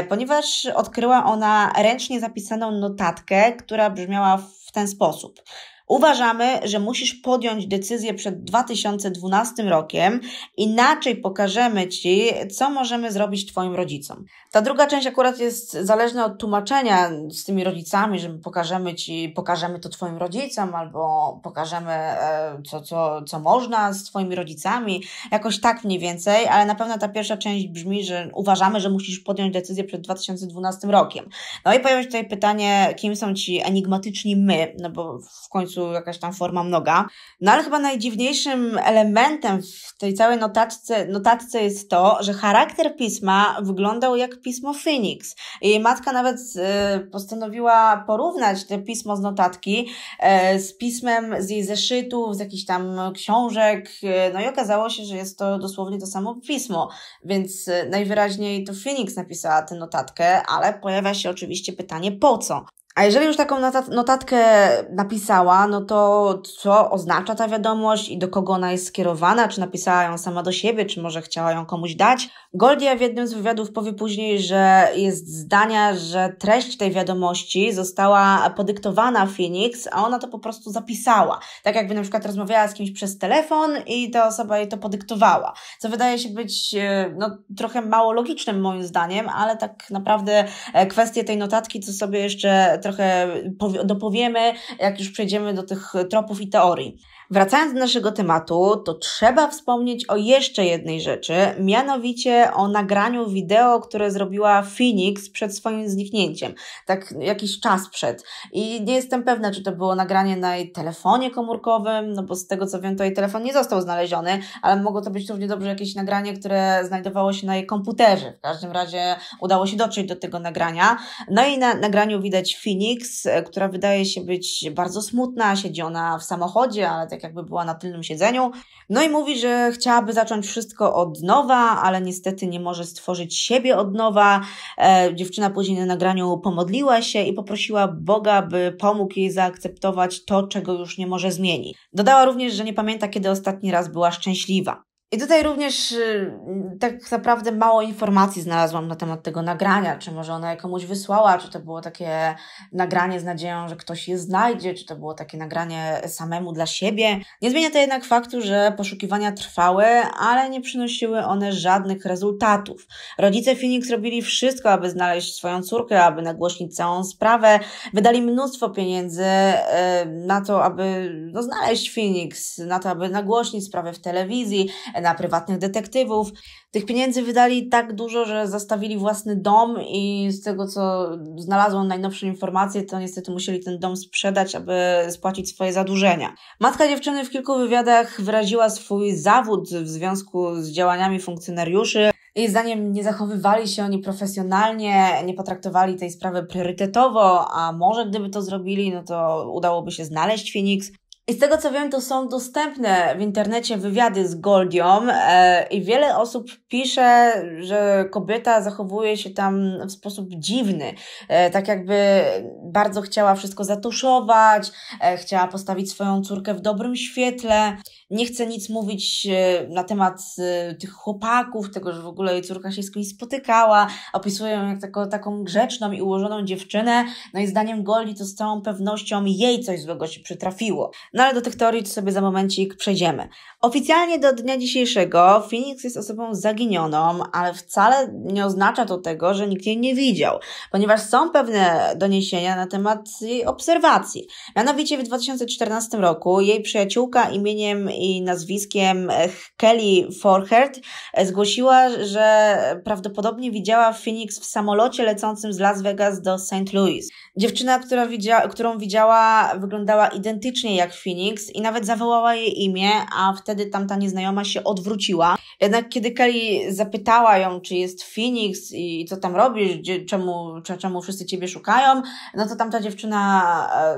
[SPEAKER 1] ponieważ odkryła ona ręcznie zapisaną notatkę, która brzmiała w ten sposób – Uważamy, że musisz podjąć decyzję przed 2012 rokiem, inaczej pokażemy Ci, co możemy zrobić Twoim rodzicom. Ta druga część akurat jest zależna od tłumaczenia z tymi rodzicami, że pokażemy Ci, pokażemy to Twoim rodzicom, albo pokażemy, e, co, co, co można z Twoimi rodzicami, jakoś tak mniej więcej, ale na pewno ta pierwsza część brzmi, że uważamy, że musisz podjąć decyzję przed 2012 rokiem. No i pojawia się tutaj pytanie, kim są ci enigmatyczni my, no bo w końcu końcu jakaś tam forma mnoga. No ale chyba najdziwniejszym elementem w tej całej notatce, notatce jest to, że charakter pisma wyglądał jak pismo Phoenix. Jej matka nawet y, postanowiła porównać to pismo z notatki e, z pismem z jej zeszytów, z jakichś tam książek, e, no i okazało się, że jest to dosłownie to samo pismo, więc e, najwyraźniej to Phoenix napisała tę notatkę, ale pojawia się oczywiście pytanie po co? A jeżeli już taką notatkę napisała, no to co oznacza ta wiadomość i do kogo ona jest skierowana? Czy napisała ją sama do siebie, czy może chciała ją komuś dać? Goldia w jednym z wywiadów powie później, że jest zdania, że treść tej wiadomości została podyktowana Phoenix, a ona to po prostu zapisała. Tak jakby na przykład rozmawiała z kimś przez telefon i ta osoba jej to podyktowała. Co wydaje się być e, no, trochę mało logicznym moim zdaniem, ale tak naprawdę e, kwestie tej notatki, co sobie jeszcze trochę dopowiemy, jak już przejdziemy do tych tropów i teorii. Wracając do naszego tematu, to trzeba wspomnieć o jeszcze jednej rzeczy, mianowicie o nagraniu wideo, które zrobiła Phoenix przed swoim zniknięciem, tak jakiś czas przed. I nie jestem pewna, czy to było nagranie na jej telefonie komórkowym, no bo z tego co wiem, to jej telefon nie został znaleziony, ale mogło to być równie dobrze jakieś nagranie, które znajdowało się na jej komputerze. W każdym razie udało się dotrzeć do tego nagrania. No i na nagraniu widać Phoenix, e, która wydaje się być bardzo smutna, siedzi ona w samochodzie, ale tak tak jakby była na tylnym siedzeniu. No i mówi, że chciałaby zacząć wszystko od nowa, ale niestety nie może stworzyć siebie od nowa. E, dziewczyna później na nagraniu pomodliła się i poprosiła Boga, by pomógł jej zaakceptować to, czego już nie może zmienić. Dodała również, że nie pamięta, kiedy ostatni raz była szczęśliwa. I tutaj również y, tak naprawdę mało informacji znalazłam na temat tego nagrania, czy może ona komuś wysłała, czy to było takie nagranie z nadzieją, że ktoś je znajdzie, czy to było takie nagranie samemu dla siebie. Nie zmienia to jednak faktu, że poszukiwania trwały, ale nie przynosiły one żadnych rezultatów. Rodzice Phoenix robili wszystko, aby znaleźć swoją córkę, aby nagłośnić całą sprawę. Wydali mnóstwo pieniędzy y, na to, aby no, znaleźć Phoenix, na to, aby nagłośnić sprawę w telewizji na prywatnych detektywów. Tych pieniędzy wydali tak dużo, że zastawili własny dom i z tego, co znalazłam najnowsze informacje, to niestety musieli ten dom sprzedać, aby spłacić swoje zadłużenia. Matka dziewczyny w kilku wywiadach wyraziła swój zawód w związku z działaniami funkcjonariuszy. Jej zdaniem nie zachowywali się oni profesjonalnie, nie potraktowali tej sprawy priorytetowo, a może gdyby to zrobili, no to udałoby się znaleźć Phoenix. I z tego co wiem, to są dostępne w internecie wywiady z Goldią e, i wiele osób pisze, że kobieta zachowuje się tam w sposób dziwny. E, tak jakby bardzo chciała wszystko zatuszować, e, chciała postawić swoją córkę w dobrym świetle. Nie chcę nic mówić e, na temat e, tych chłopaków, tego, że w ogóle jej córka się z kimś spotykała. Opisuję ją jak taką, taką grzeczną i ułożoną dziewczynę. No i zdaniem Goldie to z całą pewnością jej coś złego się przytrafiło. No ale do tych teorii to sobie za momencik przejdziemy. Oficjalnie do dnia dzisiejszego Phoenix jest osobą zaginioną, ale wcale nie oznacza to tego, że nikt jej nie widział, ponieważ są pewne doniesienia na temat jej obserwacji. Mianowicie w 2014 roku jej przyjaciółka imieniem i nazwiskiem e, Kelly Forhert e, zgłosiła, że prawdopodobnie widziała Phoenix w samolocie lecącym z Las Vegas do St. Louis. Dziewczyna, która widzia, którą widziała, wyglądała identycznie jak Phoenix i nawet zawołała jej imię, a wtedy tamta nieznajoma się odwróciła. Jednak kiedy Kelly zapytała ją, czy jest Phoenix i co tam robisz, gdzie, czemu, czemu wszyscy ciebie szukają, no to tamta dziewczyna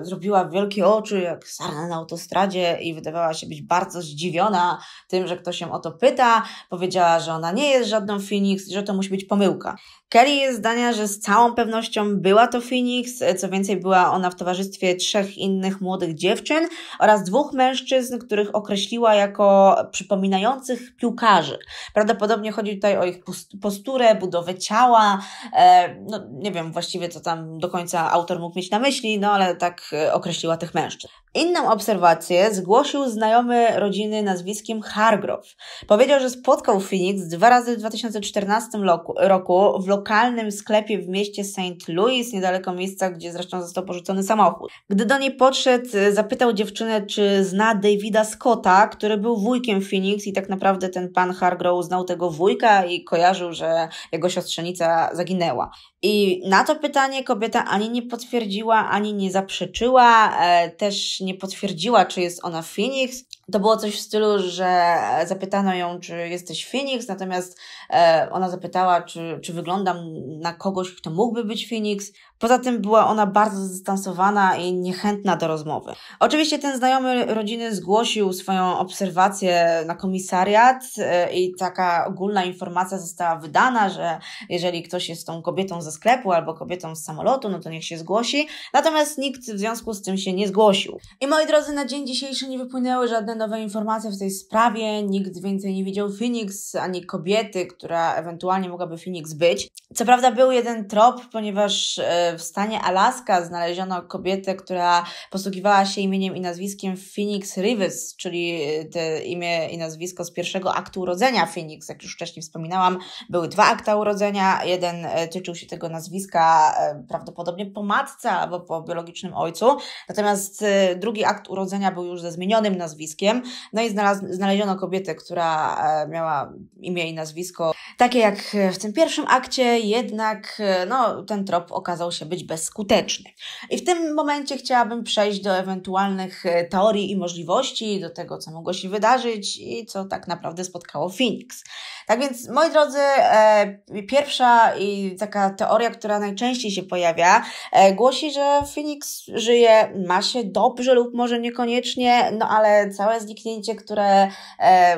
[SPEAKER 1] e, zrobiła wielkie oczy jak sarna na autostradzie i wydawała się być bardzo zdziwiona tym, że ktoś się o to pyta. Powiedziała, że ona nie jest żadną Phoenix i że to musi być pomyłka. Kelly jest zdania, że z całą pewnością była to Phoenix, co więcej, była ona w towarzystwie trzech innych młodych dziewczyn oraz dwóch mężczyzn, których określiła jako przypominających piłkarzy. Prawdopodobnie chodzi tutaj o ich posturę, budowę ciała. E, no, nie wiem właściwie, co tam do końca autor mógł mieć na myśli, no ale tak e, określiła tych mężczyzn. Inną obserwację zgłosił znajomy rodziny nazwiskiem Hargrove. Powiedział, że spotkał Phoenix dwa razy w 2014 roku, w lokalnym sklepie w mieście St. Louis, niedaleko miejsca, gdzie zresztą został porzucony samochód. Gdy do niej podszedł, zapytał dziewczynę, czy zna Davida Scotta, który był wujkiem Phoenix i tak naprawdę ten pan Hargrove znał tego wujka i kojarzył, że jego siostrzenica zaginęła. I na to pytanie kobieta ani nie potwierdziła, ani nie zaprzeczyła, e, też nie potwierdziła, czy jest ona Phoenix. To było coś w stylu, że zapytano ją, czy jesteś Phoenix, natomiast e, ona zapytała, czy, czy wyglądam na kogoś, kto mógłby być Phoenix. Poza tym była ona bardzo zdystansowana i niechętna do rozmowy. Oczywiście ten znajomy rodziny zgłosił swoją obserwację na komisariat e, i taka ogólna informacja została wydana, że jeżeli ktoś jest tą kobietą ze sklepu albo kobietą z samolotu, no to niech się zgłosi. Natomiast nikt w związku z tym się nie zgłosił. I moi drodzy, na dzień dzisiejszy nie wypłynęły żadne nowe informacje w tej sprawie. Nikt więcej nie widział Phoenix ani kobiety, która ewentualnie mogłaby Phoenix być. Co prawda był jeden trop, ponieważ e, w stanie Alaska znaleziono kobietę, która posługiwała się imieniem i nazwiskiem Phoenix Rivers, czyli y, te imię i nazwisko z pierwszego aktu urodzenia Phoenix. Jak już wcześniej wspominałam, były dwa akta urodzenia. Jeden y, tyczył się tego nazwiska y, prawdopodobnie po matce albo po biologicznym ojcu, natomiast drugi akt urodzenia był już ze zmienionym nazwiskiem. No i znalaz- znaleziono kobietę, która e, miała imię i nazwisko takie jak w tym pierwszym akcie, jednak no, ten trop okazał się się być bezskuteczny. I w tym momencie chciałabym przejść do ewentualnych e, teorii i możliwości, do tego, co mogło się wydarzyć i co tak naprawdę spotkało Phoenix. Tak więc, moi drodzy, e, pierwsza i taka teoria, która najczęściej się pojawia, e, głosi, że Phoenix żyje, ma się dobrze lub może niekoniecznie, no ale całe zniknięcie, które,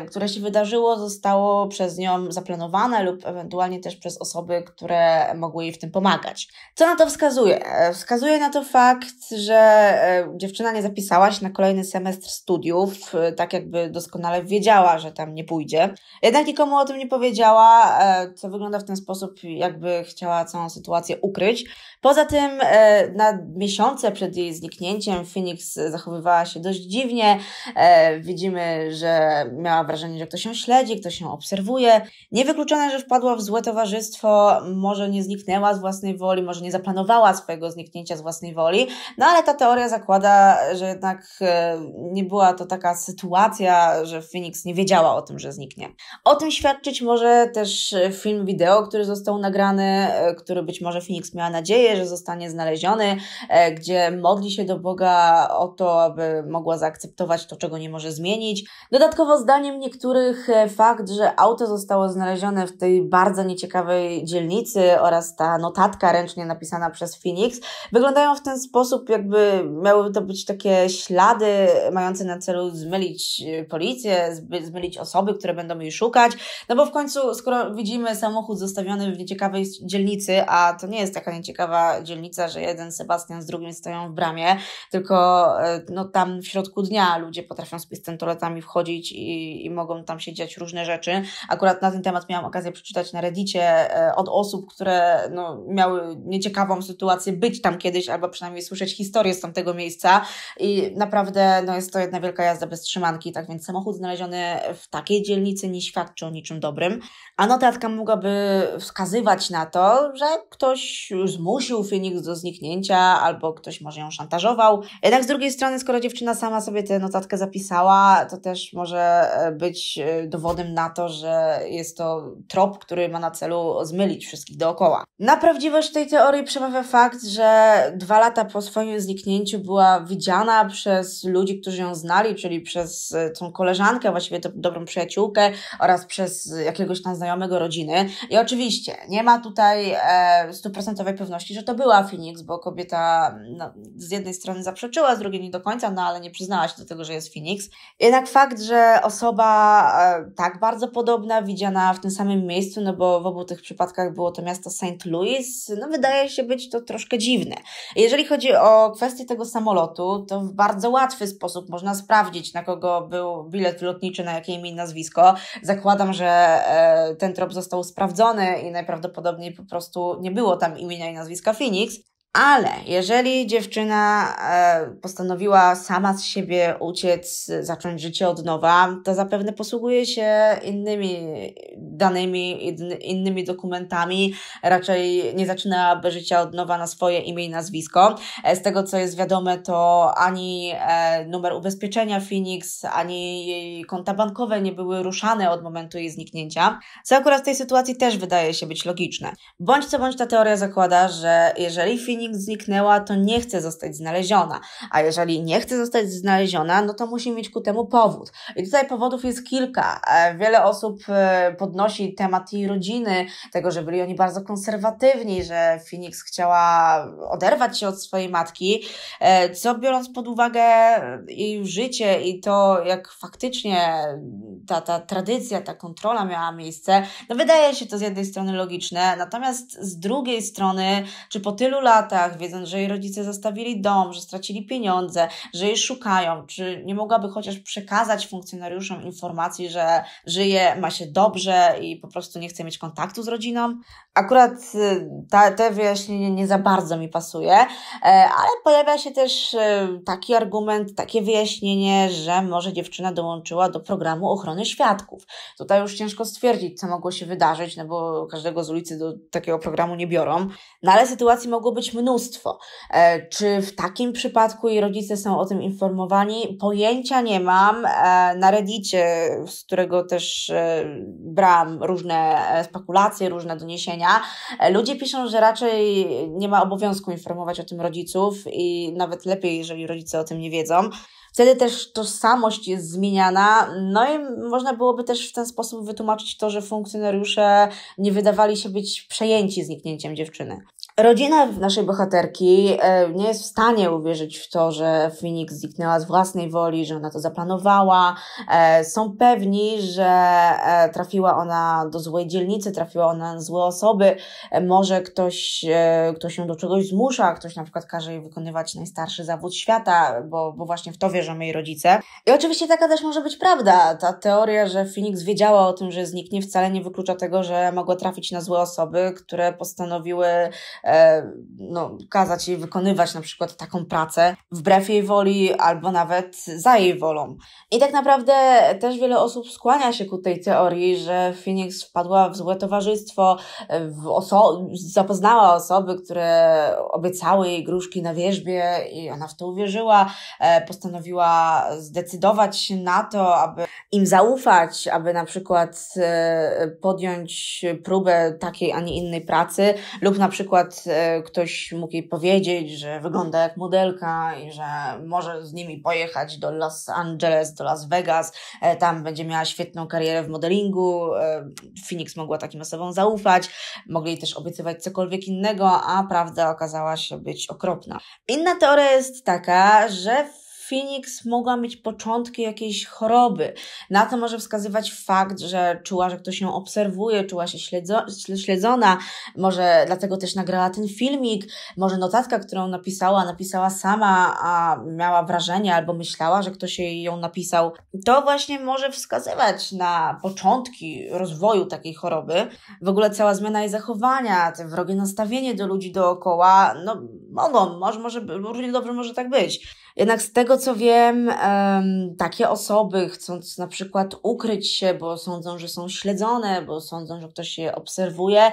[SPEAKER 1] które się wydarzyło, zostało przez nią zaplanowane lub ewentualnie też przez osoby, które mogły jej w tym pomagać. Co na to wskazuje? E, wskazuje na to fakt, że e, dziewczyna nie zapisała się na kolejny semestr studiów, e, tak jakby doskonale wiedziała, że tam nie pójdzie. Jednak nikomu o tym nie powiedziała, co wygląda w ten sposób, jakby chciała całą sytuację ukryć. Poza tym, na miesiące przed jej zniknięciem Phoenix zachowywała się dość dziwnie. Widzimy, że miała wrażenie, że ktoś ją śledzi, ktoś ją obserwuje. Niewykluczone, że wpadła w złe towarzystwo, może nie zniknęła z własnej woli, może nie zaplanowała dokonywała swojego zniknięcia z własnej woli, no ale ta teoria zakłada, że jednak e, nie była to taka sytuacja, że Phoenix nie wiedziała o tym, że zniknie. O tym świadczyć może też e, film wideo, który został nagrany, e, który być może Phoenix miała nadzieję, że zostanie znaleziony, gdzie modli się do Boga o to, aby mogła zaakceptować to, czego nie może zmienić. Dodatkowo zdaniem niektórych fakt, że auto zostało znalezione w tej bardzo nieciekawej dzielnicy oraz ta notatka ręcznie napisana przez Phoenix, wyglądają w ten sposób, jakby miały to być takie ślady mające na celu zmylić e, policję, zmylić osoby, które będą jej szukać, no bo w końcu, skoro widzimy samochód zostawiony w nieciekawej dzielnicy, a to nie jest taka nieciekawa dzielnica, że jeden Sebastian z drugim stoją w bramie, tylko e, no, tam w środku dnia ludzie potrafią z pistoletami wchodzić i, i mogą tam się dziać różne rzeczy. Akurat na ten temat miałam okazję przeczytać na Reddicie e, od osób, które no, miały nieciekawą ciekawą sytuację być tam kiedyś, albo przynajmniej słyszeć historię z tamtego miejsca i naprawdę no, jest to jedna wielka jazda bez trzymanki, tak więc samochód znaleziony w takiej dzielnicy nie świadczy o niczym dobrym. A notatka mogłaby wskazywać na to, że ktoś zmusił Phoenix do zniknięcia, albo ktoś może ją szantażował. Jednak z drugiej strony, skoro dziewczyna sama sobie tę notatkę zapisała, to też może e, być e, dowodem na to, że jest to trop, który ma na celu zmylić wszystkich dookoła. Na prawdziwość tej teorii przeważa zabawia fakt, że dwa lata po swoim zniknięciu była widziana przez ludzi, którzy ją znali, czyli przez e, tą koleżankę, właściwie to dobrą przyjaciółkę oraz przez jakiegoś tam znajomego rodziny. I oczywiście nie ma tutaj e, stuprocentowej pewności, że to była Phoenix, bo kobieta no, z jednej strony zaprzeczyła, z drugiej nie do końca, no ale nie przyznała się do tego, że jest Phoenix. Jednak fakt, że osoba e, tak bardzo podobna, widziana w tym samym miejscu, no bo w obu tych przypadkach było to miasto St. Louis, no wydaje się być to troszkę dziwne. Jeżeli chodzi o kwestię tego samolotu, to w bardzo łatwy sposób można sprawdzić, na kogo był bilet lotniczy, na jakie imię i nazwisko. Zakładam, że e, ten trop został sprawdzony i najprawdopodobniej po prostu nie było tam imienia i nazwiska Phoenix. Ale jeżeli dziewczyna e, postanowiła sama z siebie uciec, zacząć życie od nowa, to zapewne posługuje się innymi danymi, innymi dokumentami. Raczej nie zaczynałaby życia od nowa na swoje imię i nazwisko. E, z tego co jest wiadome, to ani e, numer ubezpieczenia Phoenix, ani jej konta bankowe nie były ruszane od momentu jej zniknięcia, co akurat w tej sytuacji też wydaje się być logiczne. Bądź co bądź ta teoria zakłada, że jeżeli Phoenix Dominik zniknęła, to nie chce zostać znaleziona. A jeżeli nie chce zostać znaleziona, no to musi mieć ku temu powód. I tutaj powodów jest kilka. E, wiele osób e, podnosi temat jej rodziny, tego, że byli oni bardzo konserwatywni, że Phoenix chciała oderwać się od swojej matki, e, co biorąc pod uwagę jej życie i to, jak faktycznie ta, ta tradycja, ta kontrola miała miejsce, no wydaje się to z jednej strony logiczne, natomiast z drugiej strony, czy po tylu latach, latach, wiedząc, że jej rodzice zostawili dom, że stracili pieniądze, że jej szukają, czy nie mogłaby chociaż przekazać funkcjonariuszom informacji, że żyje, ma się dobrze i po prostu nie chce mieć kontaktu z rodziną? Akurat y, ta, te wyjaśnienie nie za bardzo mi pasuje, e, ale pojawia się też y, taki argument, takie wyjaśnienie, że może dziewczyna dołączyła do programu ochrony świadków. Tutaj już ciężko stwierdzić, co mogło się wydarzyć, no bo każdego z ulicy do takiego programu nie biorą. No ale sytuacji mogło być mnóstwo mnóstwo. E, czy w takim przypadku i rodzice są o tym informowani? Pojęcia nie mam. E, na Reddicie, z którego też e, brałam różne spekulacje, różne doniesienia, ludzie piszą, że raczej nie ma obowiązku informować o tym rodziców i nawet lepiej, jeżeli rodzice o tym nie wiedzą. Wtedy też tożsamość jest zmieniana, no i można byłoby też w ten sposób wytłumaczyć to, że funkcjonariusze nie wydawali się być przejęci zniknięciem dziewczyny. Rodzina naszej bohaterki e, nie jest w stanie uwierzyć w to, że Phoenix zniknęła z własnej woli, że ona to zaplanowała. E, są pewni, że e, trafiła ona do złej dzielnicy, trafiła ona na złe osoby. Może ktoś, ktoś ją do czegoś zmusza, ktoś na przykład każe jej wykonywać najstarszy zawód świata, bo, bo właśnie w to wierzy wierzą jej rodzice. I oczywiście taka też może być prawda. Ta teoria, że Phoenix wiedziała o tym, że zniknie, wcale nie wyklucza tego, że mogła trafić na złe osoby, które postanowiły e, no, kazać jej wykonywać na przykład taką pracę wbrew jej woli albo nawet za jej wolą. I tak naprawdę też wiele osób skłania się ku tej teorii, że Phoenix wpadła w złe towarzystwo, e, w oso- zapoznała osoby, które obiecały jej gruszki na wierzbie i ona w to uwierzyła, e, postanowiła postanowiła zdecydować się na to, aby im zaufać, aby na przykład e, podjąć próbę takiej, a nie innej pracy, lub na przykład e, ktoś mógł jej powiedzieć, że wygląda jak modelka i że może z nimi pojechać do Los Angeles, do Las Vegas, e, tam będzie miała świetną karierę w modelingu. Phoenix mogła takim osobom zaufać, mogli też obiecywać cokolwiek innego, a prawda okazała się być okropna. Inna teoria jest taka, że Phoenix mogła mieć początki jakiejś choroby. Na to może wskazywać fakt, że czuła, że ktoś ją obserwuje, czuła się śledzo śledzona, może dlatego też nagrała ten filmik, może notatka, którą napisała, napisała sama, a miała wrażenie albo myślała, że ktoś jej ją napisał. To właśnie może wskazywać na początki rozwoju takiej choroby. W ogóle cała zmiana jej zachowania, te wrogie nastawienie do ludzi dookoła, no mogą, może, może równie dobrze może tak być. Jednak z tego co wiem, takie osoby chcąc na przykład ukryć się, bo sądzą, że są śledzone, bo sądzą, że ktoś je obserwuje,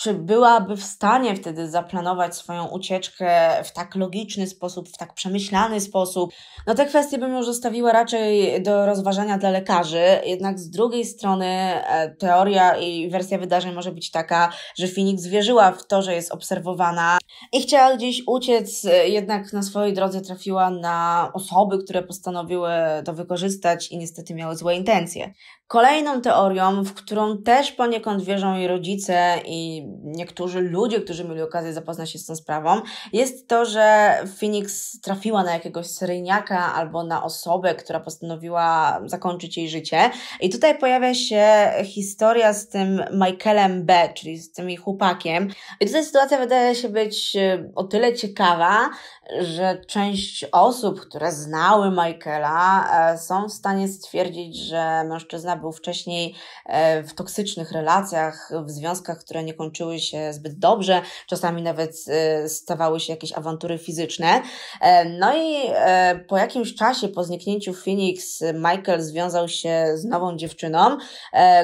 [SPEAKER 1] czy byłaby w stanie wtedy zaplanować swoją ucieczkę w tak logiczny sposób, w tak przemyślany sposób? No te kwestie bym już zostawiła raczej do rozważania dla lekarzy, jednak z drugiej strony e, teoria i wersja wydarzeń może być taka, że Phoenix wierzyła w to, że jest obserwowana i chciała gdzieś uciec, e, jednak na swojej drodze trafiła na osoby, które postanowiły to wykorzystać i niestety miały złe intencje. Kolejną teorią, w którą też poniekąd wierzą jej rodzice i niektórzy ludzie, którzy mieli okazję zapoznać się z tą sprawą, jest to, że Phoenix trafiła na jakiegoś seryjniaka albo na osobę, która postanowiła zakończyć jej życie. I tutaj pojawia się historia z tym Michaelem B., czyli z tym jej chłopakiem. I tutaj sytuacja wydaje się być e, o tyle ciekawa, że część osób, które znały Michaela, e, są w stanie stwierdzić, że mężczyzna był wcześniej e, w toksycznych relacjach, w związkach, które nie kończyły się zbyt dobrze, czasami nawet e, stawały się jakieś awantury fizyczne. No i po jakimś czasie, po zniknięciu Phoenix, Michael związał się z nową dziewczyną,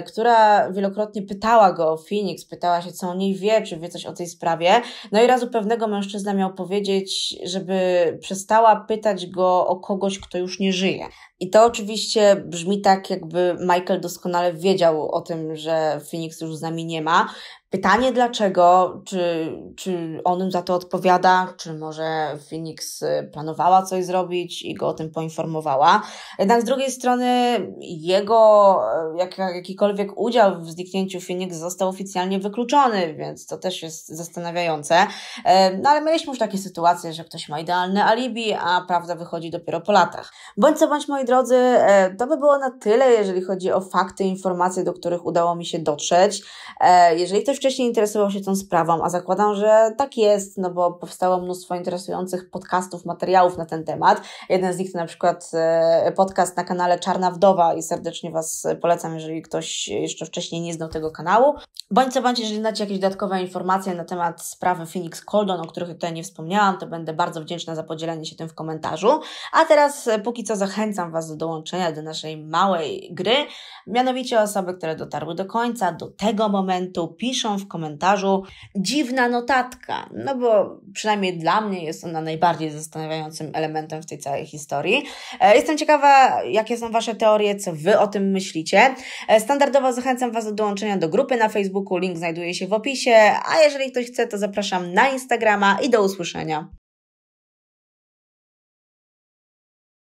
[SPEAKER 1] która wielokrotnie pytała go o Phoenix, pytała się, co o niej wie, czy wie coś o tej sprawie. No i razu pewnego mężczyzna miał powiedzieć, żeby przestała pytać go o kogoś, kto już nie żyje. I to oczywiście brzmi tak, jakby Michael doskonale wiedział o tym, że Phoenix już z nami nie ma. Pytanie dlaczego, czy, czy on za to odpowiada, czy może Phoenix y, planowała coś zrobić i go o tym poinformowała. Jednak z drugiej strony jego y, jak, jakikolwiek udział w zniknięciu Phoenix został oficjalnie wykluczony, więc to też jest zastanawiające. E, no ale mieliśmy już takie sytuacje, że ktoś ma idealne alibi, a prawda wychodzi dopiero po latach. Bądź co bądź, moi drodzy, e, to by było na tyle, jeżeli chodzi o fakty, informacje, do których udało mi się dotrzeć. E, jeżeli ktoś wcześniej interesował się tą sprawą, a zakładam, że tak jest, no bo powstało mnóstwo interesujących podcastów, materiałów na ten temat. Jeden z nich to na przykład e, podcast na kanale Czarna Wdowa i serdecznie Was polecam, jeżeli ktoś jeszcze wcześniej nie znał tego kanału. Bądź co bądź, jeżeli znacie jakieś dodatkowe informacje na temat sprawy Phoenix Coldon, o których tutaj nie wspomniałam, to będę bardzo wdzięczna za podzielenie się tym w komentarzu. A teraz póki co zachęcam Was Was do dołączenia do naszej małej gry. Mianowicie osoby, które dotarły do końca, do tego momentu, piszą w komentarzu dziwna notatka. No bo przynajmniej dla mnie jest ona najbardziej zastanawiającym elementem w tej całej historii. E, jestem ciekawa, jakie są Wasze teorie, co Wy o tym myślicie. E, standardowo zachęcam Was do dołączenia do grupy na Facebooku, link znajduje się w opisie, a jeżeli ktoś chce, to zapraszam na Instagrama i do usłyszenia.